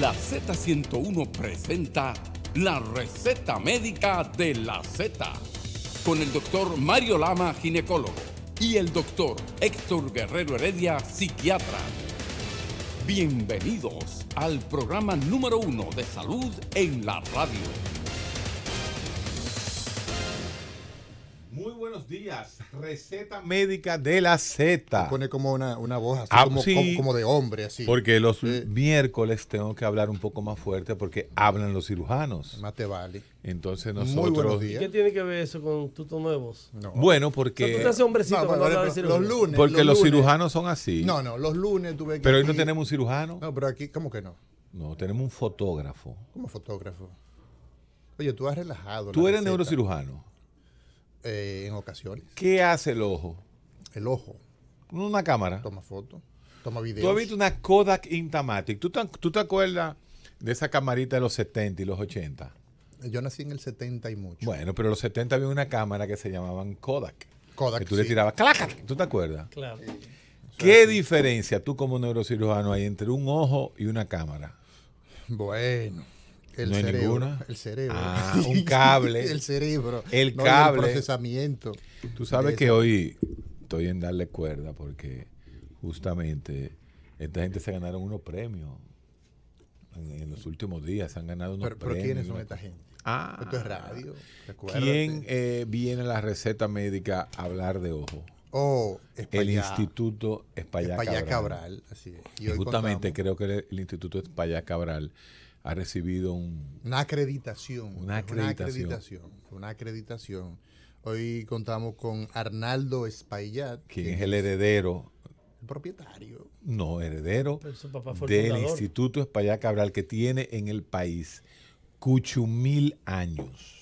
La Z101 presenta la receta médica de la Z con el doctor Mario Lama, ginecólogo, y el doctor Héctor Guerrero Heredia, psiquiatra. Bienvenidos al programa número uno de salud en la radio días. Receta médica de la Z. Pone como una, voz así, ah, como, de hombre, así. Porque los miércoles tengo que hablar un poco más fuerte porque hablan los cirujanos. Más te vale. Entonces nosotros. Muy buenos días. ¿Qué tiene que ver eso con tutos nuevos? No. Bueno, porque. tú te hombrecito cuando de Los lunes. Porque los, cirujanos son así. No, no, los lunes tuve que. Pero hoy no tenemos un cirujano. No, pero aquí, ¿cómo que no? No, tenemos un fotógrafo. ¿Cómo fotógrafo? Oye, tú has relajado. Tú eres neurocirujano. Eh, en ocasiones. ¿Qué hace el ojo? El ojo. Una cámara. Toma fotos, toma videos. Tú has visto una Kodak Intamatic. ¿Tú te, acuerdas de esa camarita de los 70 y los 80? Yo nací en el 70 y mucho. Bueno, pero en los 70 había una cámara que se llamaban Kodak. Kodak. Que tú le tirabas clac, ¿Tú te acuerdas? Claro. ¿Qué diferencia tú como neurocirujano hay entre un ojo y una cámara? Bueno. El cerebro, El cerebro. un cable. el cerebro. El cable. procesamiento. Tú sabes que hoy estoy en darle cuerda porque justamente esta gente se ganaron unos premios. En, los últimos días se han ganado unos premios. Pero ¿quiénes son esta gente? Ah, Esto radio. ¿Quién eh, viene a la receta médica a hablar de ojo? Oh, el Instituto España, Cabral. y, justamente creo que el, Instituto España Cabral ha recibido un, una acreditación. Una acreditación. Una acreditación. Hoy contamos con Arnaldo Espaillat. Quien es el heredero. El propietario. No, heredero papá del Instituto Espaillat Cabral, que tiene en el país cucho mil años.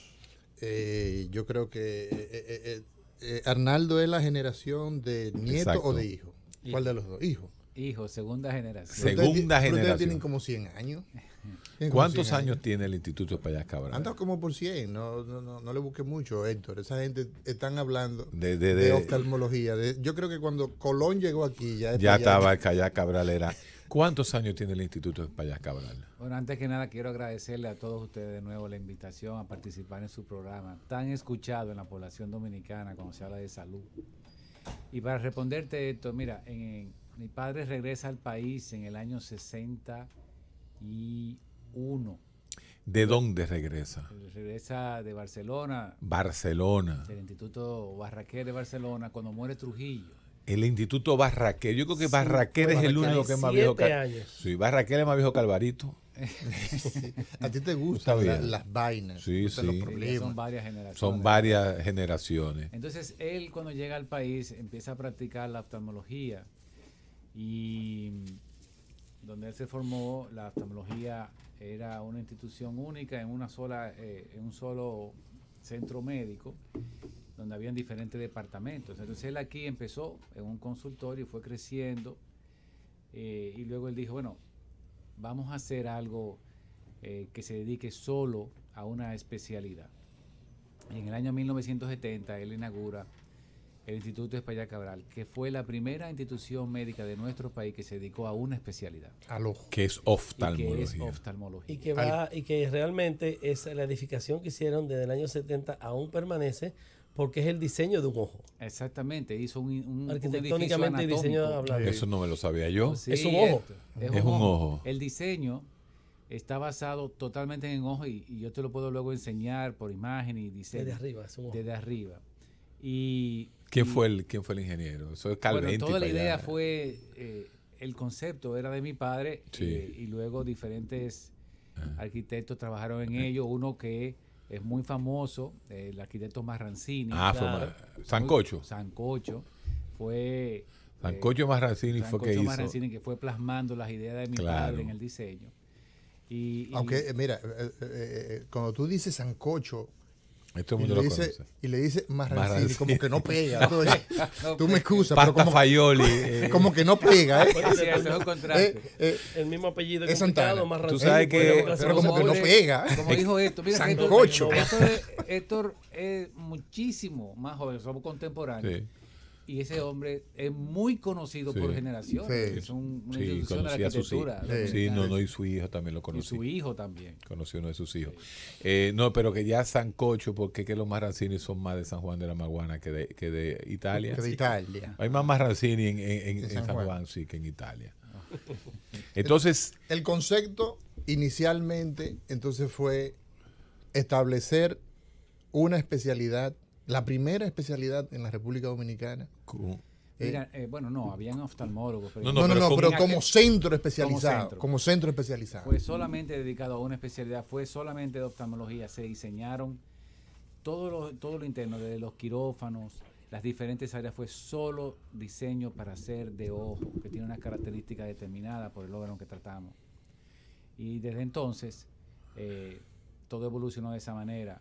Eh, yo creo que eh, eh, Arnaldo es la generación de nieto o de hijo. ¿Cuál de los dos? Hijo. Hijo, segunda generación. Segunda generación. tienen como 100 años. ¿Cuántos años, tiene el Instituto Payas Cabral? Anda como por 100, no, no, le busqué mucho, Héctor. Esa gente están hablando de, oftalmología. yo creo que cuando Colón llegó aquí ya... estaba el Payas Cabral ¿Cuántos años tiene el Instituto Payas Cabral? Bueno, antes que nada quiero agradecerle a todos ustedes de nuevo la invitación a participar en su programa, tan escuchado en la población dominicana cuando se habla de salud. Y para responderte esto, mira, mi padre regresa al país en el año 60 y ¿De dónde regresa? Regresa de Barcelona. Barcelona. Del Instituto Barraquer de Barcelona, cuando muere Trujillo. El Instituto Barraquer. Yo creo que sí, Barraquer es el único que es más viejo que. Sí, Barraquer es más viejo que Alvarito. A ti te gustan las vainas. Sí, Son varias generaciones. Son varias generaciones. Entonces, él cuando llega al país empieza a practicar la oftalmología. Y mm, donde él se formó, la oftalmología era una institución única en una sola eh, en un solo centro médico donde habían diferentes departamentos entonces él aquí empezó en un consultorio fue creciendo eh, y luego él dijo bueno vamos a hacer algo eh, que se dedique solo a una especialidad en el año 1970 él inaugura el Instituto España Cabral, que fue la primera institución médica de nuestro país que se dedicó a una especialidad. Al ojo. Que es oftalmología. Y que, realmente es la edificación que hicieron desde el año 70 aún permanece porque es el diseño de un ojo. Exactamente, hizo un, arquitectónicamente un diseño Eso no me lo sabía yo. Pues es un ojo. Este, es, un, ojo. El diseño está basado totalmente en ojo y, yo te lo puedo luego enseñar por imagen y diseño. Desde arriba, Desde arriba. Y ¿Quién fue el, quién fue el ingeniero? Eso Bueno, toda la idea fue, eh, el concepto era de mi padre eh, y luego diferentes ah. arquitectos trabajaron en eh. ello. Uno que es muy famoso, el arquitecto Marrancini. Ah, fue Sancocho. Sancocho. Fue... Sancocho Marrancini fue que hizo. Marrancini que fue plasmando las ideas de mi padre en el diseño. Aunque, mira, cuando tú dices Sancocho, este y, le dice, y, le dice, como que no pega. no, tú, me excusas, pero como, Fayoli, eh. como que no pega. ¿eh? eh, eh el mismo apellido que Santana. Tú sabes que, pero, pero como, que no pega. Como dijo esto, mira, cocho. Héctor, Héctor es muchísimo más joven, somos contemporáneos. Sí y ese hombre es muy conocido por generaciones. Es una institución de la arquitectura. sí, no, no, y su hijo también lo conoció. Y su hijo también. Conoció uno de sus hijos. Eh, no, pero que ya Sancocho, porque que los marrancini son más de San Juan de la Maguana que de, Italia. Que de Italia. Hay más marrancini en, San, Juan. sí, que en Italia. Ah. Entonces. El, el concepto inicialmente, entonces fue establecer una especialidad la primera especialidad en la República Dominicana. Eh, eh, bueno, no, habían oftalmólogos. no, no, no, pero, como, centro especializado. Como centro. especializado. Fue solamente dedicado a una especialidad, fue solamente de oftalmología. Se diseñaron todo lo, todo lo interno, desde los quirófanos, las diferentes áreas, fue solo diseño para hacer de ojo, que tiene una característica determinada por el órgano que tratamos. Y desde entonces, eh, todo evolucionó de esa manera.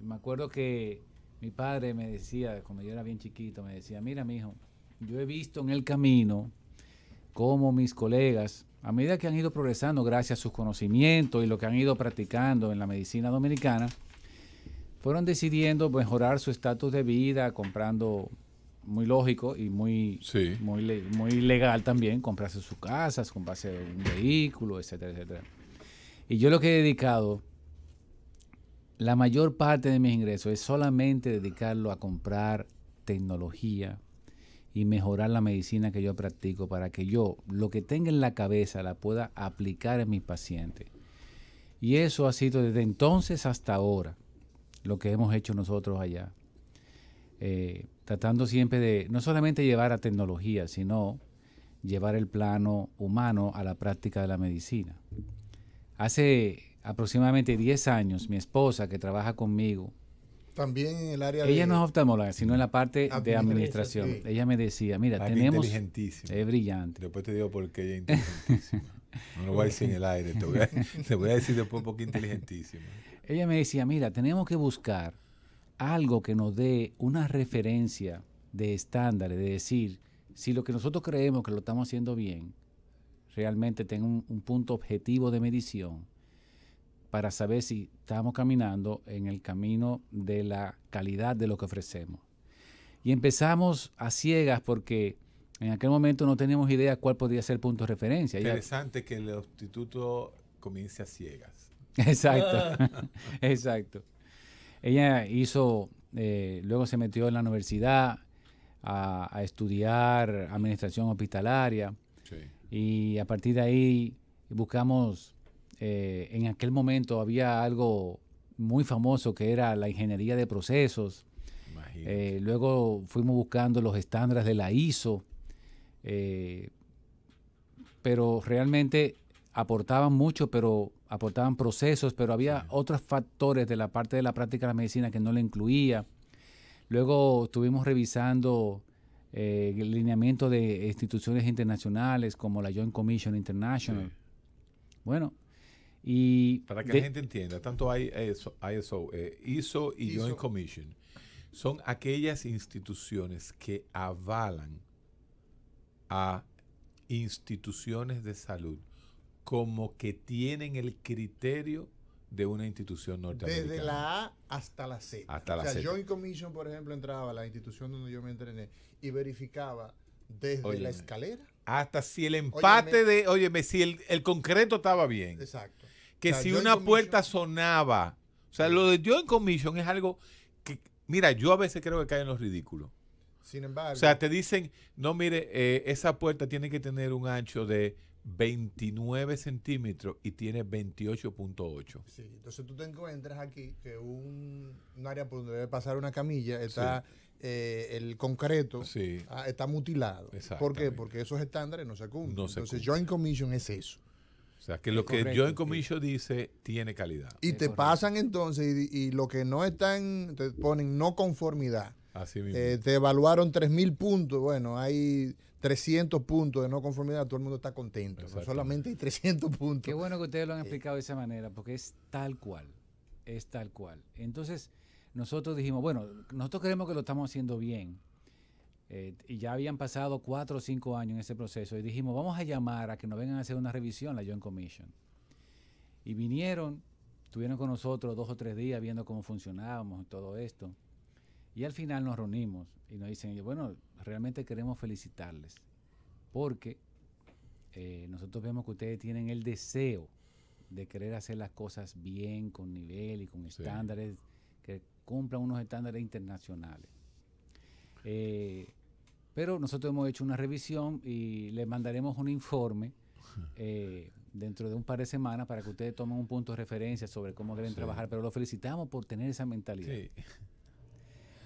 Me acuerdo que mi padre me decía, cuando yo era bien chiquito, me decía, mira, mi hijo, yo he visto en el camino cómo mis colegas, a medida que han ido progresando gracias a sus conocimientos y lo que han ido practicando en la medicina dominicana, fueron decidiendo mejorar su estatus de vida, comprando muy lógico y muy, muy, muy legal también, comprarse sus casas, comprarse un vehículo, etcétera, etcétera. Y yo lo que he dedicado la mayor parte de mis ingresos es solamente dedicarlo a comprar tecnología y mejorar la medicina que yo practico para que yo lo que tenga en la cabeza la pueda aplicar en mis pacientes. Y eso ha sido desde entonces hasta ahora lo que hemos hecho nosotros allá. Eh, tratando siempre de no solamente llevar a tecnología, sino llevar el plano humano a la práctica de la medicina. Hace aproximadamente 10 años, mi esposa que trabaja conmigo, también en el área Ella no es oftalmóloga, sino en la parte de administración. Ella me decía, mira, tenemos... Es brillante. Después te digo por qué ella es inteligentísima. no lo voy a decir en el aire, te voy a, decir después un poco inteligentísima. Ella me decía, mira, tenemos que buscar algo que nos dé una referencia de estándares, de decir, si lo que nosotros creemos que lo estamos haciendo bien, realmente tenga un punto objetivo de medición para saber si estamos caminando en el camino de la calidad de lo que ofrecemos. Y empezamos a ciegas porque en aquel momento no teníamos idea cuál podría ser el punto de referencia. Interesante que el instituto comience a ciegas. Exacto, ah. exacto. Ella hizo, eh, luego se metió en la universidad a, estudiar administración hospitalaria y a partir de ahí buscamos eh, en aquel momento había algo muy famoso que era la ingeniería de procesos. Eh, luego fuimos buscando los estándares de la ISO, eh, pero realmente aportaban mucho, pero aportaban procesos, pero había otros factores de la parte de la práctica de la medicina que no le incluía. Luego estuvimos revisando el lineamiento de instituciones internacionales como la Joint Commission International. Bueno, para que la gente entienda, tanto ISO, ISO, ISO eh, y Joint Commission son aquellas instituciones que avalan a instituciones de salud como que tienen el criterio de una institución norteamericana. Desde la A hasta la C. Hasta la o sea, Joint Commission, por ejemplo, entraba a la institución donde yo me entrené y verificaba desde la escalera. Hasta si el empate de, óyeme, si el, concreto estaba bien. Exacto que si una puerta sonaba. O sea, lo de Joint Commission es algo que, mira, yo a veces creo que caen en los ridículos. Sin embargo. O sea, te dicen, no, mire, eh, esa puerta tiene que tener un ancho de 29 centímetros y tiene 28.8. Sí, entonces tú te encuentras aquí que un, área por donde debe pasar una camilla está eh, el concreto ah, está mutilado. ¿Por qué? Porque esos estándares no se cumplen. entonces, Joint Commission es eso. O sea, que lo que Joint Commission dice tiene calidad. Y te pasan entonces, y, lo que no están, te ponen no conformidad. Así eh, mismo. te evaluaron 3.000 puntos, bueno, hay 300 puntos de no conformidad, todo el mundo está contento. solamente hay 300 puntos. Qué bueno que ustedes lo han eh. explicado de esa manera, porque es tal cual, es tal cual. Entonces, nosotros dijimos, bueno, nosotros creemos que lo estamos haciendo bien, eh, y ya habían pasado cuatro o cinco años en ese proceso y dijimos, vamos a llamar a que nos vengan a hacer una revisión, la Joint Commission. Y vinieron, estuvieron con nosotros dos o tres días viendo cómo funcionábamos y todo esto. Y al final nos reunimos y nos dicen, bueno, realmente queremos felicitarles porque eh, nosotros vemos que ustedes tienen el deseo de querer hacer las cosas bien, con nivel y con estándares que cumplan unos estándares internacionales. Eh, pero nosotros hemos hecho una revisión y les mandaremos un informe eh, dentro de un par de semanas para que ustedes tomen un punto de referencia sobre cómo deben trabajar. Pero lo felicitamos por tener esa mentalidad.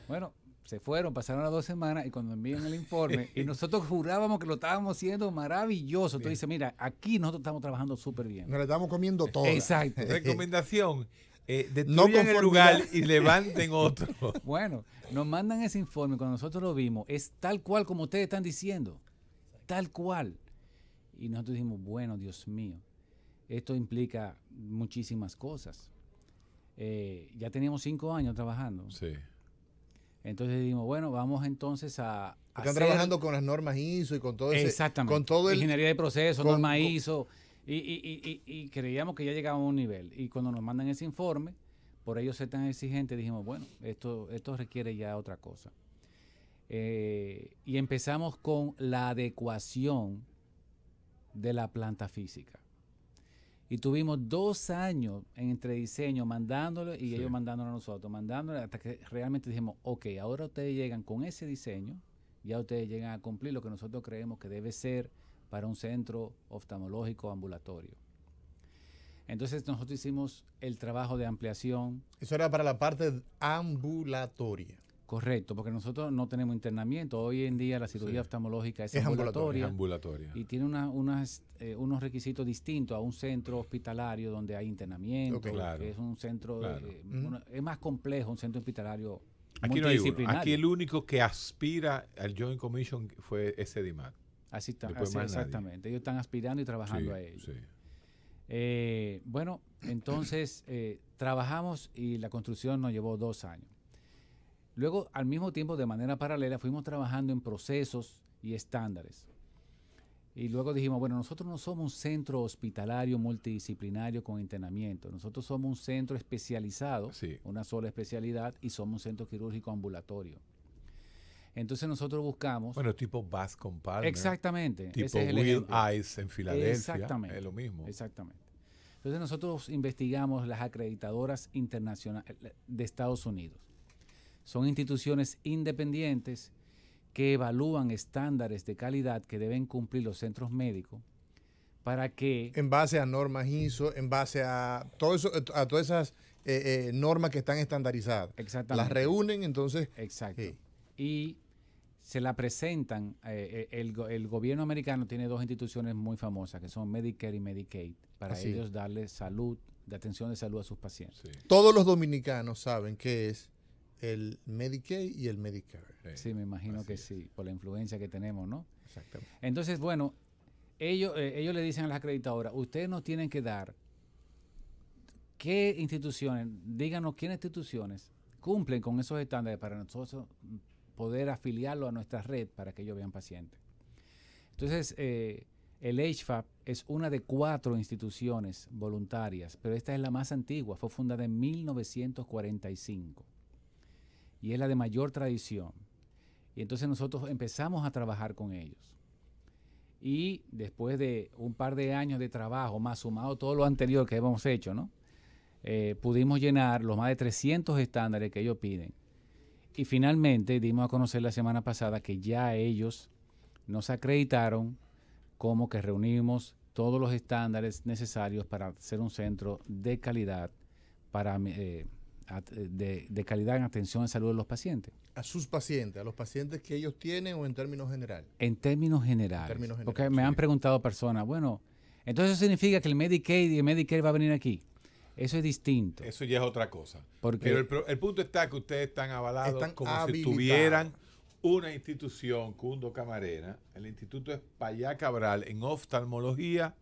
Bueno, se fueron, pasaron las dos semanas y cuando envían el informe, y nosotros jurábamos que lo estábamos haciendo maravilloso. Tú dice, mira, aquí nosotros estamos trabajando súper bien. Nos le estamos comiendo todo. Exacto. Recomendación, eh, no el lugar y levanten otro. bueno, nos mandan ese informe cuando nosotros lo vimos. Es tal cual como ustedes están diciendo. Tal cual. Y nosotros dijimos, bueno, Dios mío, esto implica muchísimas cosas. Eh, ya teníamos cinco años trabajando. Sí. Entonces dijimos, bueno, vamos entonces a. Están trabajando con las normas ISO y con todo ese. Exactamente. Con todo el, Ingeniería de proceso, norma ISO. Y, creíamos que ya llegaba a un nivel. Y cuando nos mandan ese informe, por ellos ser tan exigente, dijimos, bueno, esto, esto requiere ya otra cosa. Eh, y empezamos con la adecuación de la planta física. Y tuvimos dos años entre diseño, mandándolo y ellos mandándolo a nosotros, mandándole hasta que realmente dijimos, ok, ahora ustedes llegan con ese diseño, ya ustedes llegan a cumplir lo que nosotros creemos que debe ser para un centro oftalmológico ambulatorio. Entonces nosotros hicimos el trabajo de ampliación. Eso era para la parte ambulatoria. Correcto, porque nosotros no tenemos internamiento. Hoy en día la cirugía oftalmológica es, es ambulatoria, Y tiene eh, unos requisitos distintos a un centro hospitalario donde hay internamiento. es un centro. Eh, es más complejo un centro hospitalario. Aquí, no Aquí el único que aspira al Joint Commission fue ese DIMAC. Así, está, exactamente. Ellos están aspirando y trabajando a ello. Eh, bueno, entonces eh, trabajamos y la construcción nos llevó dos años. Luego, al mismo tiempo, de manera paralela, fuimos trabajando en procesos y estándares. Y luego dijimos, bueno, nosotros no somos un centro hospitalario multidisciplinario con entrenamiento, nosotros somos un centro especializado, una sola especialidad, y somos un centro quirúrgico ambulatorio. Entonces nosotros buscamos. Bueno, tipo Bass Compadre. Exactamente. Tipo ese Will Ice en Filadelfia. Exactamente. Es lo mismo. Exactamente. Entonces nosotros investigamos las acreditadoras internacionales eh, de Estados Unidos. Son instituciones independientes que evalúan estándares de calidad que deben cumplir los centros médicos para que... En base a normas ISO, en base a, todo eh, a todas esas eh, normas que están estandarizadas. Exactamente. Las reúnen, entonces... Exacto. Y se la presentan, eh, eh, el, el, gobierno americano tiene dos instituciones muy famosas, que son Medicare y Medicaid, para ellos darle salud, de atención de salud a sus pacientes. Todos los dominicanos saben qué es el Medicaid y el Medicare. Sí, me imagino que sí, por la influencia que tenemos, ¿no? Exactamente. Entonces, bueno, ellos, eh, ellos le dicen a las acreditadoras, ustedes nos tienen que dar qué instituciones, díganos qué instituciones cumplen con esos estándares para nosotros poder afiliarlo a nuestra red para que ellos vean pacientes. Entonces, eh, el HFAP es una de cuatro instituciones voluntarias, pero esta es la más antigua, fue fundada en 1945 y es la de mayor tradición. Y entonces nosotros empezamos a trabajar con ellos. Y después de un par de años de trabajo, más sumado todo lo anterior que hemos hecho, ¿no? Eh, pudimos llenar los más de 300 estándares que ellos piden. Y finalmente dimos a conocer la semana pasada que ya ellos nos acreditaron como que reunimos todos los estándares necesarios para ser un centro de calidad para eh, eh, de, calidad en atención de salud de los pacientes. A sus pacientes, a los pacientes que ellos tienen o en términos general? En términos generales. porque me han preguntado personas, bueno, entonces significa que el Medicaid y el Medicare va a venir aquí. Eso es distinto. Eso ya es otra cosa. Porque Pero el, punto está que ustedes están avalados como si tuvieran una institución, Cundo Camarena, el Instituto España Cabral en oftalmología,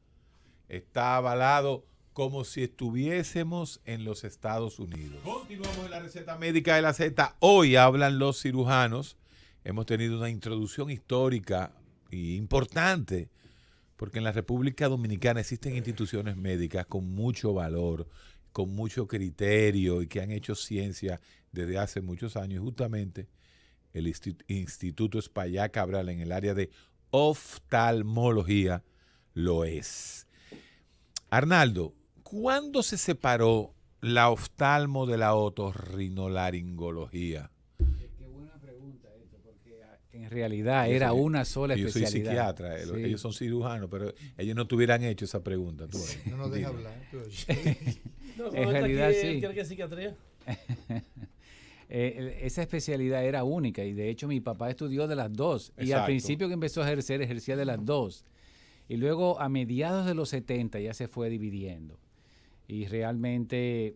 está avalado como si estuviésemos en los Estados Unidos. Continuamos en la receta médica de la Z. Hoy hablan los cirujanos. Hemos tenido una introducción histórica y importante porque en la República Dominicana existen instituciones médicas con mucho valor, con mucho criterio y que han hecho ciencia desde hace muchos años. Justamente el Instituto Espallá Cabral en el área de oftalmología lo es. Arnaldo, ¿cuándo se separó la oftalmo de la otorrinolaringología? en realidad era una sola especialidad. Yo soy psiquiatra, eh, ellos son cirujanos, pero ellos no tuvieran hecho esa pregunta. No nos deja hablar. Tú. no, en realidad que, sí. que psiquiatría? Eh, esa especialidad era única y de hecho mi papá estudió de las dos y al principio que empezó a ejercer ejercía de las dos y luego a mediados de los 70 ya se fue dividiendo y realmente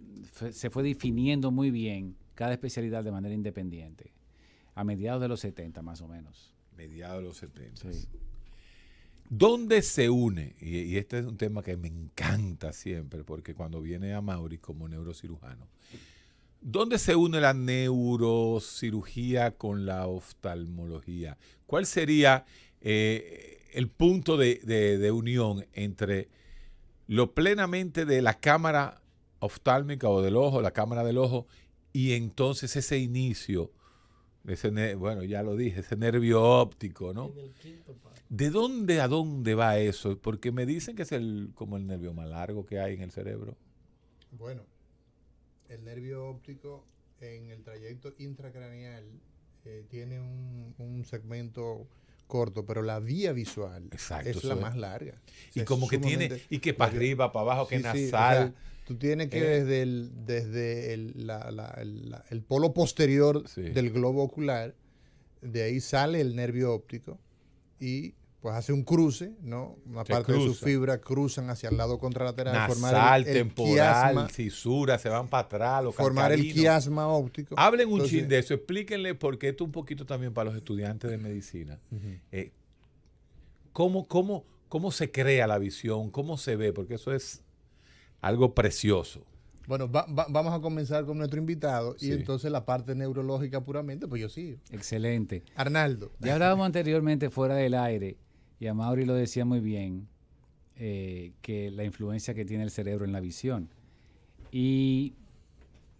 se fue definiendo muy bien cada especialidad de manera independiente a mediados de los 70 más o menos. Mediados de los 70. ¿Dónde se une? Y, este es un tema que me encanta siempre, porque cuando viene a Mauri como neurocirujano, ¿dónde se une la neurocirugía con la oftalmología? ¿Cuál sería eh, el punto de, de unión entre lo plenamente de la cámara oftálmica o del ojo, la cámara del ojo, y entonces ese inicio bueno, ya lo dije, ese nervio óptico, ¿no? ¿De dónde a dónde va eso? Porque me dicen que es el, como el nervio más largo que hay en el cerebro. Bueno, el nervio óptico en el trayecto intracraneal eh, tiene un, un segmento corto, pero la vía visual es la más larga. y como que tiene, y que para arriba, para abajo, que nasal. tú tienes que ¿eh? desde, el, desde el, el polo posterior del globo ocular, de ahí sale el nervio óptico y pues hace un cruce, ¿no? Una parte de sus fibras cruzan hacia el lado contralateral. Nasal, temporal, cisura, se van para atrás. Los formar el quiasma óptico. Hablen un Entonces, de eso, explíquenle, porque esto un poquito también para los estudiantes de medicina. Eh, ¿cómo, se crea la visión? ¿Cómo se ve? Porque eso es algo precioso. Bueno, vamos a comenzar con nuestro invitado y entonces la parte neurológica puramente, pues yo sí. Excelente. Arnaldo. Ya hablábamos anteriormente fuera del aire y a Mauri lo decía muy bien, eh, que la influencia que tiene el cerebro en la visión. Y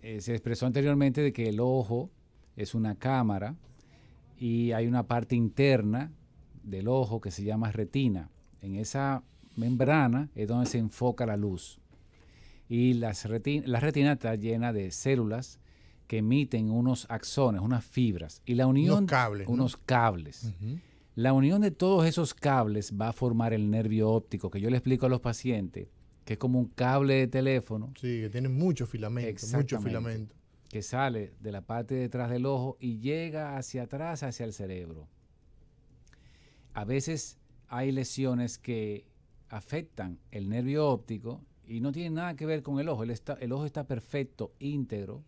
eh, se expresó anteriormente de que el ojo es una cámara y hay una parte interna del ojo que se llama retina. En esa membrana es donde se enfoca la luz. Y las la retina está llena de células que emiten unos axones, unas fibras. Y la unión... Unos cables. Unos cables. La unión de todos esos cables va a formar el nervio óptico, que yo le explico a los pacientes, que es como un cable de teléfono. Sí, que tiene muchos filamentos, mucho filamento. Que sale de la parte de detrás del ojo y llega hacia atrás, hacia el cerebro. A veces hay lesiones que afectan el nervio óptico y no tienen nada que ver con el ojo. el ojo está perfecto, íntegro,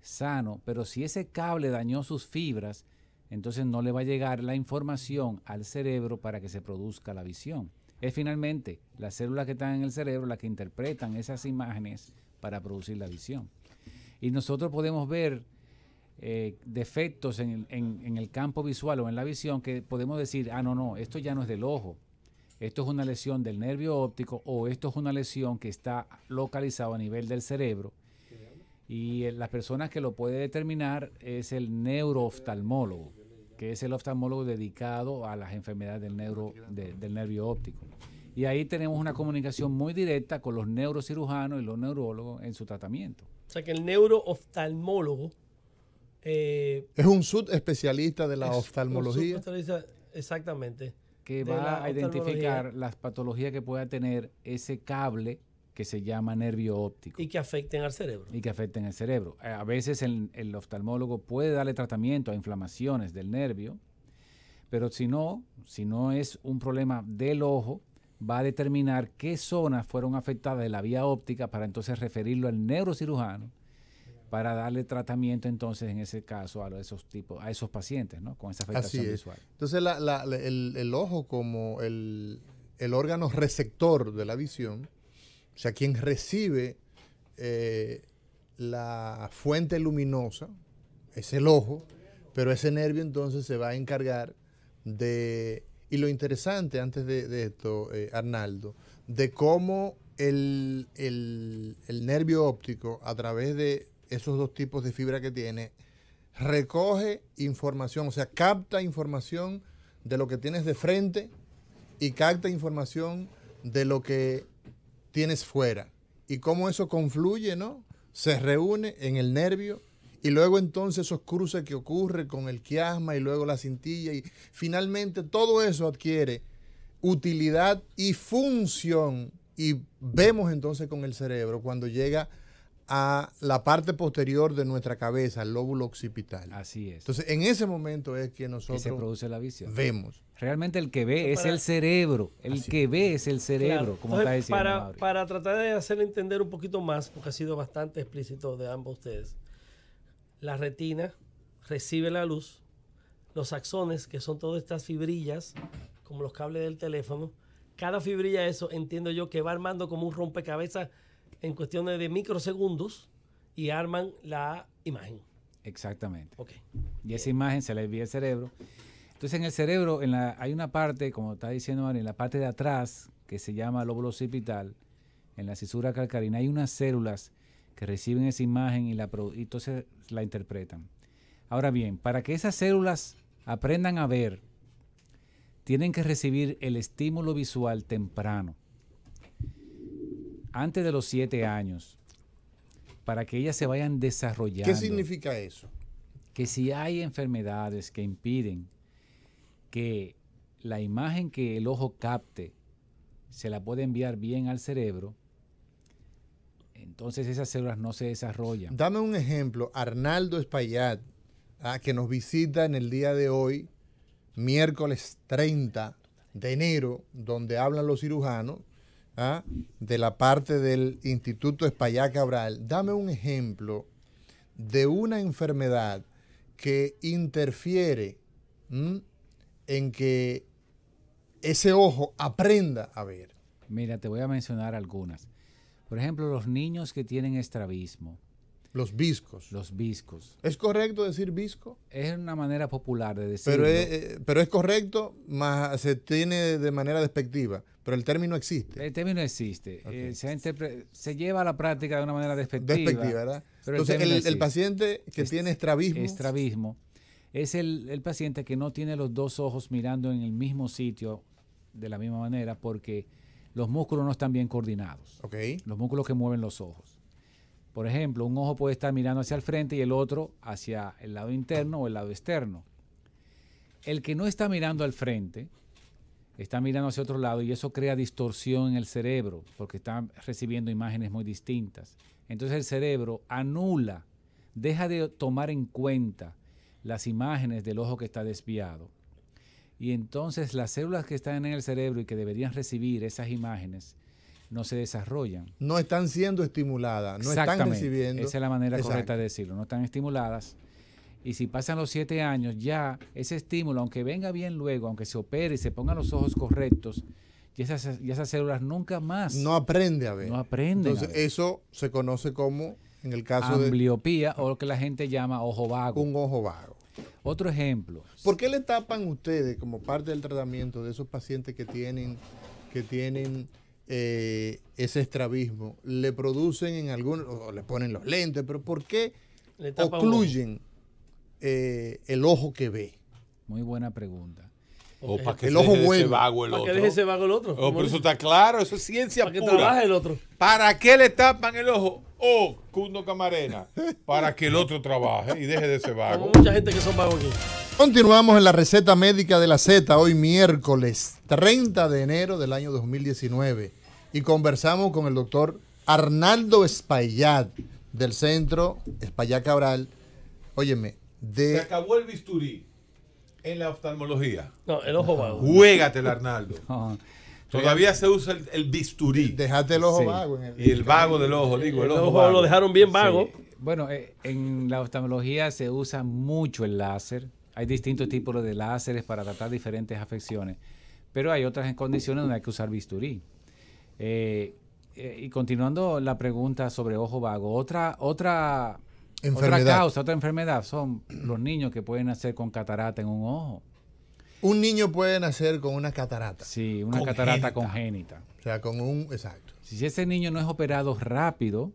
sano, pero si ese cable dañó sus fibras, entonces no le va a llegar la información al cerebro para que se produzca la visión. Es finalmente las células que están en el cerebro las que interpretan esas imágenes para producir la visión. Y nosotros podemos ver eh, defectos en, el campo visual o en la visión que podemos decir, ah, no, no, esto ya no es del ojo, esto es una lesión del nervio óptico o esto es una lesión que está localizada a nivel del cerebro. Y eh, las personas que lo puede determinar es el neurooftalmólogo que es el oftalmólogo dedicado a las enfermedades del, neuro, del nervio óptico. Y ahí tenemos una comunicación muy directa con los neurocirujanos y los neurólogos en su tratamiento. O sea que el neurooftalmólogo eh, es un subespecialista de la oftalmología. Un exactamente. Que va a identificar las patologías que pueda tener ese cable que se llama nervio óptico. Y que afecten al cerebro. Y que afecten al cerebro. Eh, a veces el, oftalmólogo puede darle tratamiento a inflamaciones del nervio, pero si no, si no es un problema del ojo, va a determinar qué zonas fueron afectadas de la vía óptica para entonces referirlo al neurocirujano para darle tratamiento entonces en ese caso a esos tipos, a esos pacientes, ¿no? Con esa afectación visual. Entonces el, ojo como el, órgano receptor de la visión o sea, quien recibe eh, la fuente luminosa es el ojo, pero ese nervio entonces se va a encargar de... Y lo interesante antes de, esto, eh, Arnaldo, de cómo el, el nervio óptico, a través de esos dos tipos de fibra que tiene, recoge información, o sea, capta información de lo que tienes de frente y capta información de lo que tienes fuera y cómo eso confluye, ¿no? Se reúne en el nervio y luego entonces esos cruces que ocurren con el quiasma y luego la cintilla y finalmente todo eso adquiere utilidad y función y vemos entonces con el cerebro cuando llega a la parte posterior de nuestra cabeza, el lóbulo occipital. Así es. Entonces, en ese momento es que nosotros produce la visión. vemos. Realmente el que ve es el cerebro, el que ve es el cerebro, como está diciendo. Para, para tratar de hacer entender un poquito más, porque ha sido bastante explícito de ambos ustedes, la retina recibe la luz, los axones, que son todas estas fibrillas, como los cables del teléfono, cada fibrilla eso entiendo yo que va armando como un rompecabezas en cuestiones de microsegundos y arman la imagen. Exactamente. Y esa imagen se la envía el cerebro entonces en el cerebro hay una parte, como está diciendo María, en la parte de atrás, que se llama lóbulo occipital, en la cisura calcarina, hay unas células que reciben esa imagen y, la, entonces la interpretan. Ahora bien, para que esas células aprendan a ver, tienen que recibir el estímulo visual temprano, antes de los siete años, para que ellas se vayan desarrollando. ¿Qué significa eso? Que si hay enfermedades que impiden que la imagen que el ojo capte se la puede enviar bien al cerebro, entonces esas células no se desarrollan. Dame un ejemplo. Arnaldo Espaillat, ah, que nos visita en el día de hoy, miércoles 30 de enero, donde hablan los cirujanos, ah, de la parte del Instituto Espaillat Cabral. Dame un ejemplo de una enfermedad que interfiere en que ese ojo aprenda a ver. Mira, te voy a mencionar algunas. Por ejemplo, los niños que tienen estrabismo. Los viscos. Los viscos. ¿Es correcto decir visco? Es una manera popular de decirlo. Pero es, eh, pero es correcto, más se tiene de manera despectiva. Pero el término existe. El término existe. Eh, se, lleva a la práctica de una manera despectiva. Despectiva, ¿verdad? Entonces, el, paciente que tiene estrabismo. Estrabismo es el, paciente que no tiene los dos ojos mirando en el mismo sitio de la misma manera porque los músculos no están bien coordinados. Los músculos que mueven los ojos. Por ejemplo, un ojo puede estar mirando hacia el frente y el otro hacia el lado interno o el lado externo. El que no está mirando al frente está mirando hacia otro lado y eso crea distorsión en el cerebro porque está recibiendo imágenes muy distintas. Entonces el cerebro anula, deja de tomar en cuenta las imágenes del ojo que está desviado. Y entonces las células que están en el cerebro y que deberían recibir esas imágenes no se desarrollan. No están siendo estimuladas, no están recibiendo. Esa es la manera correcta de decirlo, no están estimuladas. Y si pasan los siete años, ya ese estímulo, aunque venga bien luego, aunque se opere y se pongan los ojos correctos, y esas, y esas células nunca más. No aprende a ver. No aprende Entonces, eso se conoce como en el caso ambliopía o lo que la gente llama ojo vago. Un ojo vago. Otro ejemplo. ¿Por qué le tapan ustedes como parte del tratamiento de esos pacientes que tienen que tienen eh, ese estrabismo? Le producen en algunos o le ponen los lentes, pero ¿por qué ocluyen eh, el ojo que ve? Muy buena pregunta. O para que el ojo deje el otro. Para que deje ese vago el otro. Oh, pero eso está claro, eso es ciencia para Para que trabaje el otro. ¿Para qué le tapan el ojo? Oh, Cundo Camarena. Para que el otro trabaje y deje de ser vago. mucha gente que son vagos aquí. Continuamos en la receta médica de la Z hoy miércoles 30 de enero del año 2019 y conversamos con el doctor Arnaldo Espaillat del centro Espaillat Cabral. Óyeme, de... Se acabó el bisturí en la oftalmología. No, el ojo vago. el Arnaldo. Todavía se usa el, bisturí. Dejate el ojo vago. y el vago del ojo, digo, el, ojo, lo dejaron bien vago. Bueno, eh, en la oftalmología se usa mucho el láser. Hay distintos tipos de láseres para tratar diferentes afecciones. Pero hay otras condiciones donde hay que usar bisturí. Eh, eh, y continuando la pregunta sobre ojo vago, otra, otra otra causa, otra enfermedad son los niños que pueden nacer con catarata en un ojo. Un niño puede nacer con una catarata. Sí, una catarata congénita. O sea, con un. Exacto. Si ese niño no es operado rápido,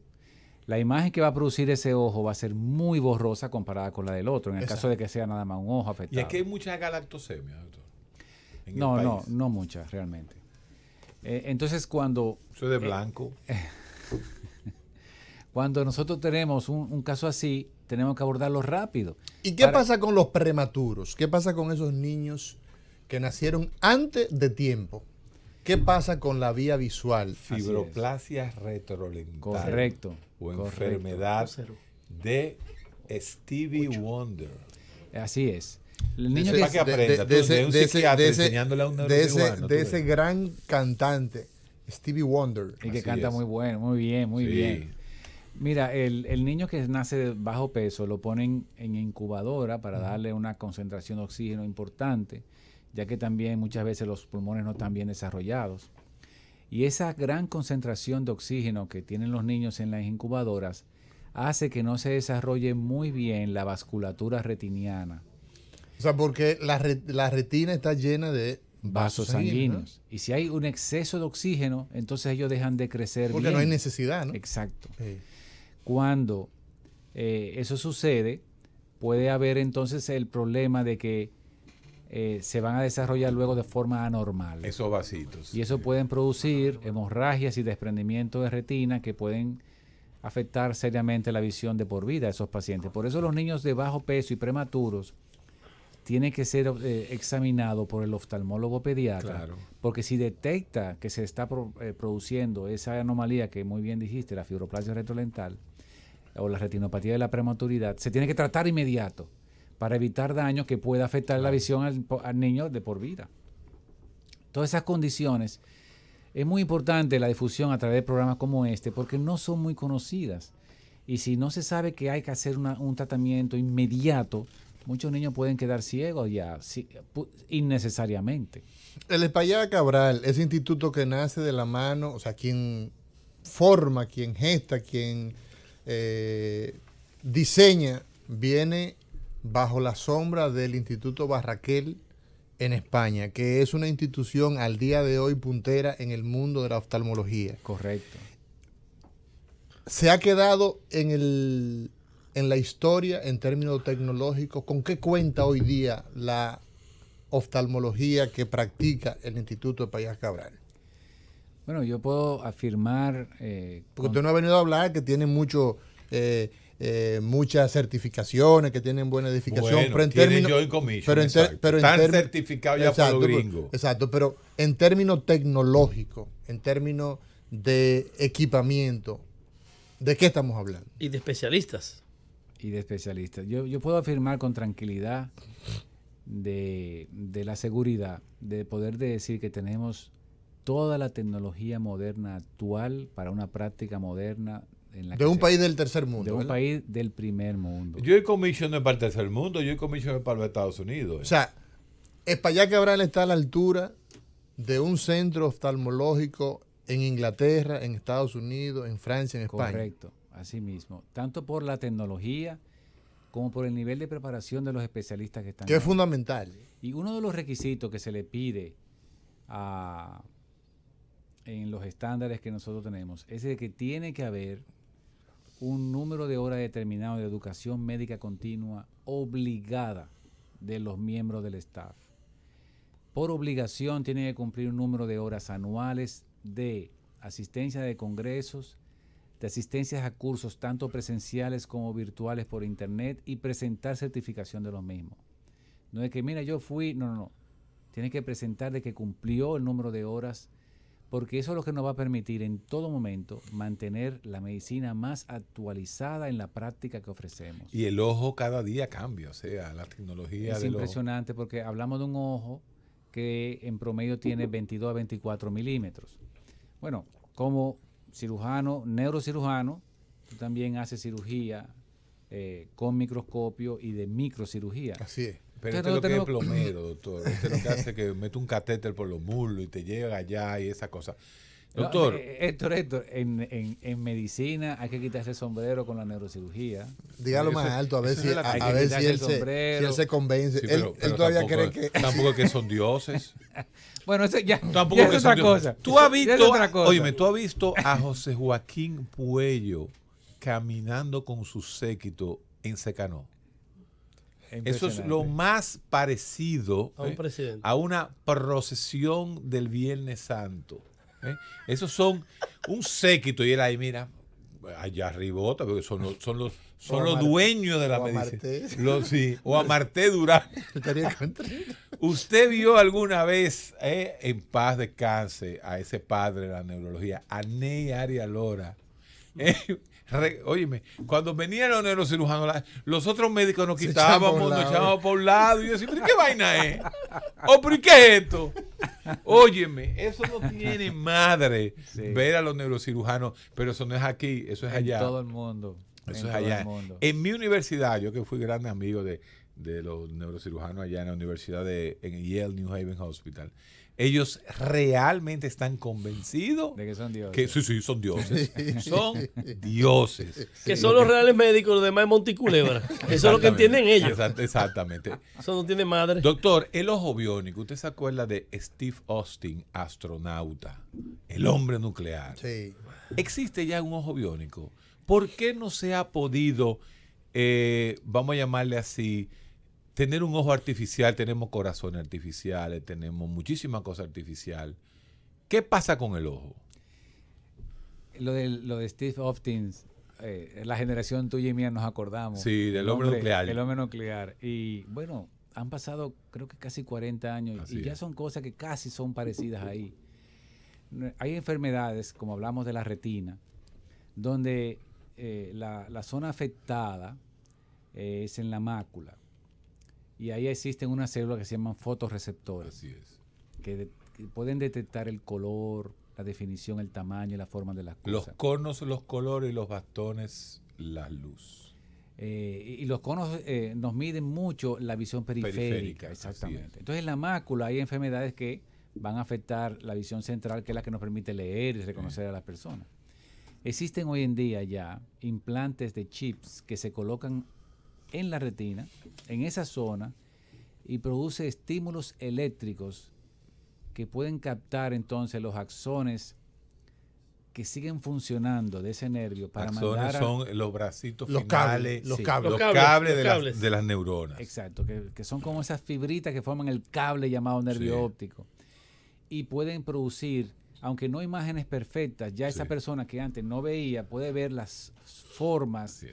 la imagen que va a producir ese ojo va a ser muy borrosa comparada con la del otro, en el caso de que sea nada más un ojo afectado. Y aquí hay mucha galactosemia, doctor. No, no, no muchas realmente. Eh, entonces, cuando. Soy de eh, blanco. Cuando nosotros tenemos un, caso así, tenemos que abordarlo rápido. ¿Y qué pasa con los prematuros? ¿Qué pasa con esos niños que nacieron antes de tiempo? ¿Qué pasa con la vía visual? Fibroplasia retrolental. Correcto. O enfermedad de Stevie Wonder. Así es. El niño de, que aprenda, de, ese, gran cantante, Stevie Wonder. Y que canta muy bueno, muy bien, muy sí. bien. Mira, el, niño que nace de bajo peso lo ponen en incubadora para darle una concentración de oxígeno importante, ya que también muchas veces los pulmones no están bien desarrollados. Y esa gran concentración de oxígeno que tienen los niños en las incubadoras hace que no se desarrolle muy bien la vasculatura retiniana. O sea, porque la, la retina está llena de vasos sanguíneos. Y si hay un exceso de oxígeno, entonces ellos dejan de crecer. Porque no hay necesidad, ¿no? Exacto. Cuando eh, eso sucede, puede haber entonces el problema de que eh, se van a desarrollar luego de forma anormal. Esos vasitos. Y eso pueden producir hemorragias y desprendimiento de retina que pueden afectar seriamente la visión de por vida de esos pacientes. Por eso los niños de bajo peso y prematuros tienen que ser eh, examinados por el oftalmólogo pediatra, porque si detecta que se está produciendo esa anomalía que muy bien dijiste, la fibroplasia retrolental, o la retinopatía de la prematuridad, se tiene que tratar inmediato para evitar daños que pueda afectar la visión al, niño de por vida. Todas esas condiciones, es muy importante la difusión a través de programas como este porque no son muy conocidas. Y si no se sabe que hay que hacer un tratamiento inmediato, muchos niños pueden quedar ciegos ya innecesariamente. El Espallada Cabral, ese instituto que nace de la mano, o sea, quien forma, quien gesta, quien eh, diseña, viene bajo la sombra del Instituto Barraquel en España, que es una institución al día de hoy puntera en el mundo de la oftalmología. Correcto. Se ha quedado en, el, en la historia en términos tecnológicos. ¿Con qué cuenta hoy día la oftalmología que practica el Instituto de Payas Cabral? Bueno, yo puedo afirmar... Eh, Porque usted no ha venido a hablar que tiene mucho... Eh, eh, muchas certificaciones que tienen buena edificación. pero en términos, pero en pero Están en certificados ya Exacto, pero en términos tecnológicos, en términos de equipamiento, ¿de qué estamos hablando? Y de especialistas. Y de especialistas. Yo, yo puedo afirmar con tranquilidad de, de la seguridad, de poder decir que tenemos toda la tecnología moderna actual para una práctica moderna. En la de un país del tercer mundo. De un país del primer mundo. Yo he commissioned para el tercer mundo, yo he en para los Estados Unidos. O sea, España Cabral está a la altura de un centro oftalmológico en Inglaterra, en Estados Unidos, en Francia, en España. Correcto, así mismo. Tanto por la tecnología como por el nivel de preparación de los especialistas que están. Que es fundamental. Y uno de los requisitos que se le pide a en los estándares que nosotros tenemos es de que tiene que haber un número de horas determinado de educación médica continua obligada de los miembros del staff. Por obligación tiene que cumplir un número de horas anuales de asistencia de congresos, de asistencias a cursos tanto presenciales como virtuales por internet y presentar certificación de los mismos. No es que, mira, yo fui, no, no, no. Tiene que presentar de que cumplió el número de horas porque eso es lo que nos va a permitir en todo momento mantener la medicina más actualizada en la práctica que ofrecemos. Y el ojo cada día cambia, o sea, la tecnología. Es impresionante porque hablamos de un ojo que en promedio tiene 22 a 24 milímetros. Bueno, como cirujano, neurocirujano, tú también haces cirugía eh, con microscopio y de microcirugía. Así es. Pero este es lo que es plomero, doctor. Este es lo que hace que mete un catéter por los muslos y te llega allá y esa cosa. Doctor. Eh, eh, Héctor, Héctor, en, en, en, medicina hay que quitarse el sombrero con la neurocirugía. Dígalo más alto, a ver, si, a, si, él se, convence. él, todavía cree que. Tampoco que son dioses. bueno, eso ya, es, otra cosa. Tú has visto. tú has visto a José Joaquín Puello caminando con su séquito en Secano. Eso es lo más parecido ¿eh? a, una procesión del Viernes Santo. ¿eh? Esos son un séquito y él ahí, mira, allá arriba, porque son los, son los, dueños de la medicina. Los, sí, o Durán. ¿Usted vio alguna vez, eh, en paz descanse, a ese padre de la neurología, a Ney Arialora, Lora? óyeme, cuando venían los neurocirujanos, los otros médicos nos quitábamos, nos echábamos por un lado y decíamos ¿qué vaina es? ¿O ¿por qué es esto? Óyeme, eso no tiene madre ver a los neurocirujanos, pero eso no es aquí, eso es allá. todo el mundo. Eso es allá. En mi universidad, yo que fui gran amigo de de los neurocirujanos allá en la Universidad de en Yale New Haven Hospital. Ellos realmente están convencidos de que son dioses. Que, sí, sí, son dioses. son dioses. Que son los reales médicos, los demás es Monticulebra. Eso es lo que entienden ellos. exactamente. Eso no tiene madre. Doctor, el ojo biónico, ¿usted se acuerda de Steve Austin, astronauta? El hombre nuclear. Sí. ¿Existe ya un ojo biónico? ¿Por qué no se ha podido, eh, vamos a llamarle así, tener un ojo artificial, tenemos corazones artificiales, tenemos muchísima cosa artificial. ¿Qué pasa con el ojo? Lo de, Steve Oftins, eh, la generación tuya y mía nos acordamos. Sí, del hombre, nuclear. El hombre nuclear. Y bueno, han pasado creo que casi 40 años y ya son cosas que casi son parecidas ahí. Hay enfermedades, como hablamos de la retina, donde eh, la, zona afectada eh, es en la mácula y ahí existen unas células que se llaman fotorreceptores. Así es. Que, pueden detectar el color, la definición, el tamaño y la forma de las cosas. Los conos, los colores, los bastones, la luz. Eh, y los conos eh, nos miden mucho la visión periférica. exactamente. Entonces, en la mácula hay enfermedades que van a afectar la visión central, que es la que nos permite leer y reconocer a las personas. Existen hoy en día ya implantes de chips que se colocan en la retina, en esa zona, y produce estímulos eléctricos que pueden captar entonces los axones que siguen funcionando de ese nervio para mandar son los bracitos finales, los, cables, los de, Las, neuronas. Exacto, que, son como esas fibritas que forman el cable llamado nervio óptico. Y pueden producir, aunque no imágenes perfectas, ya esa persona que antes no veía puede ver las formas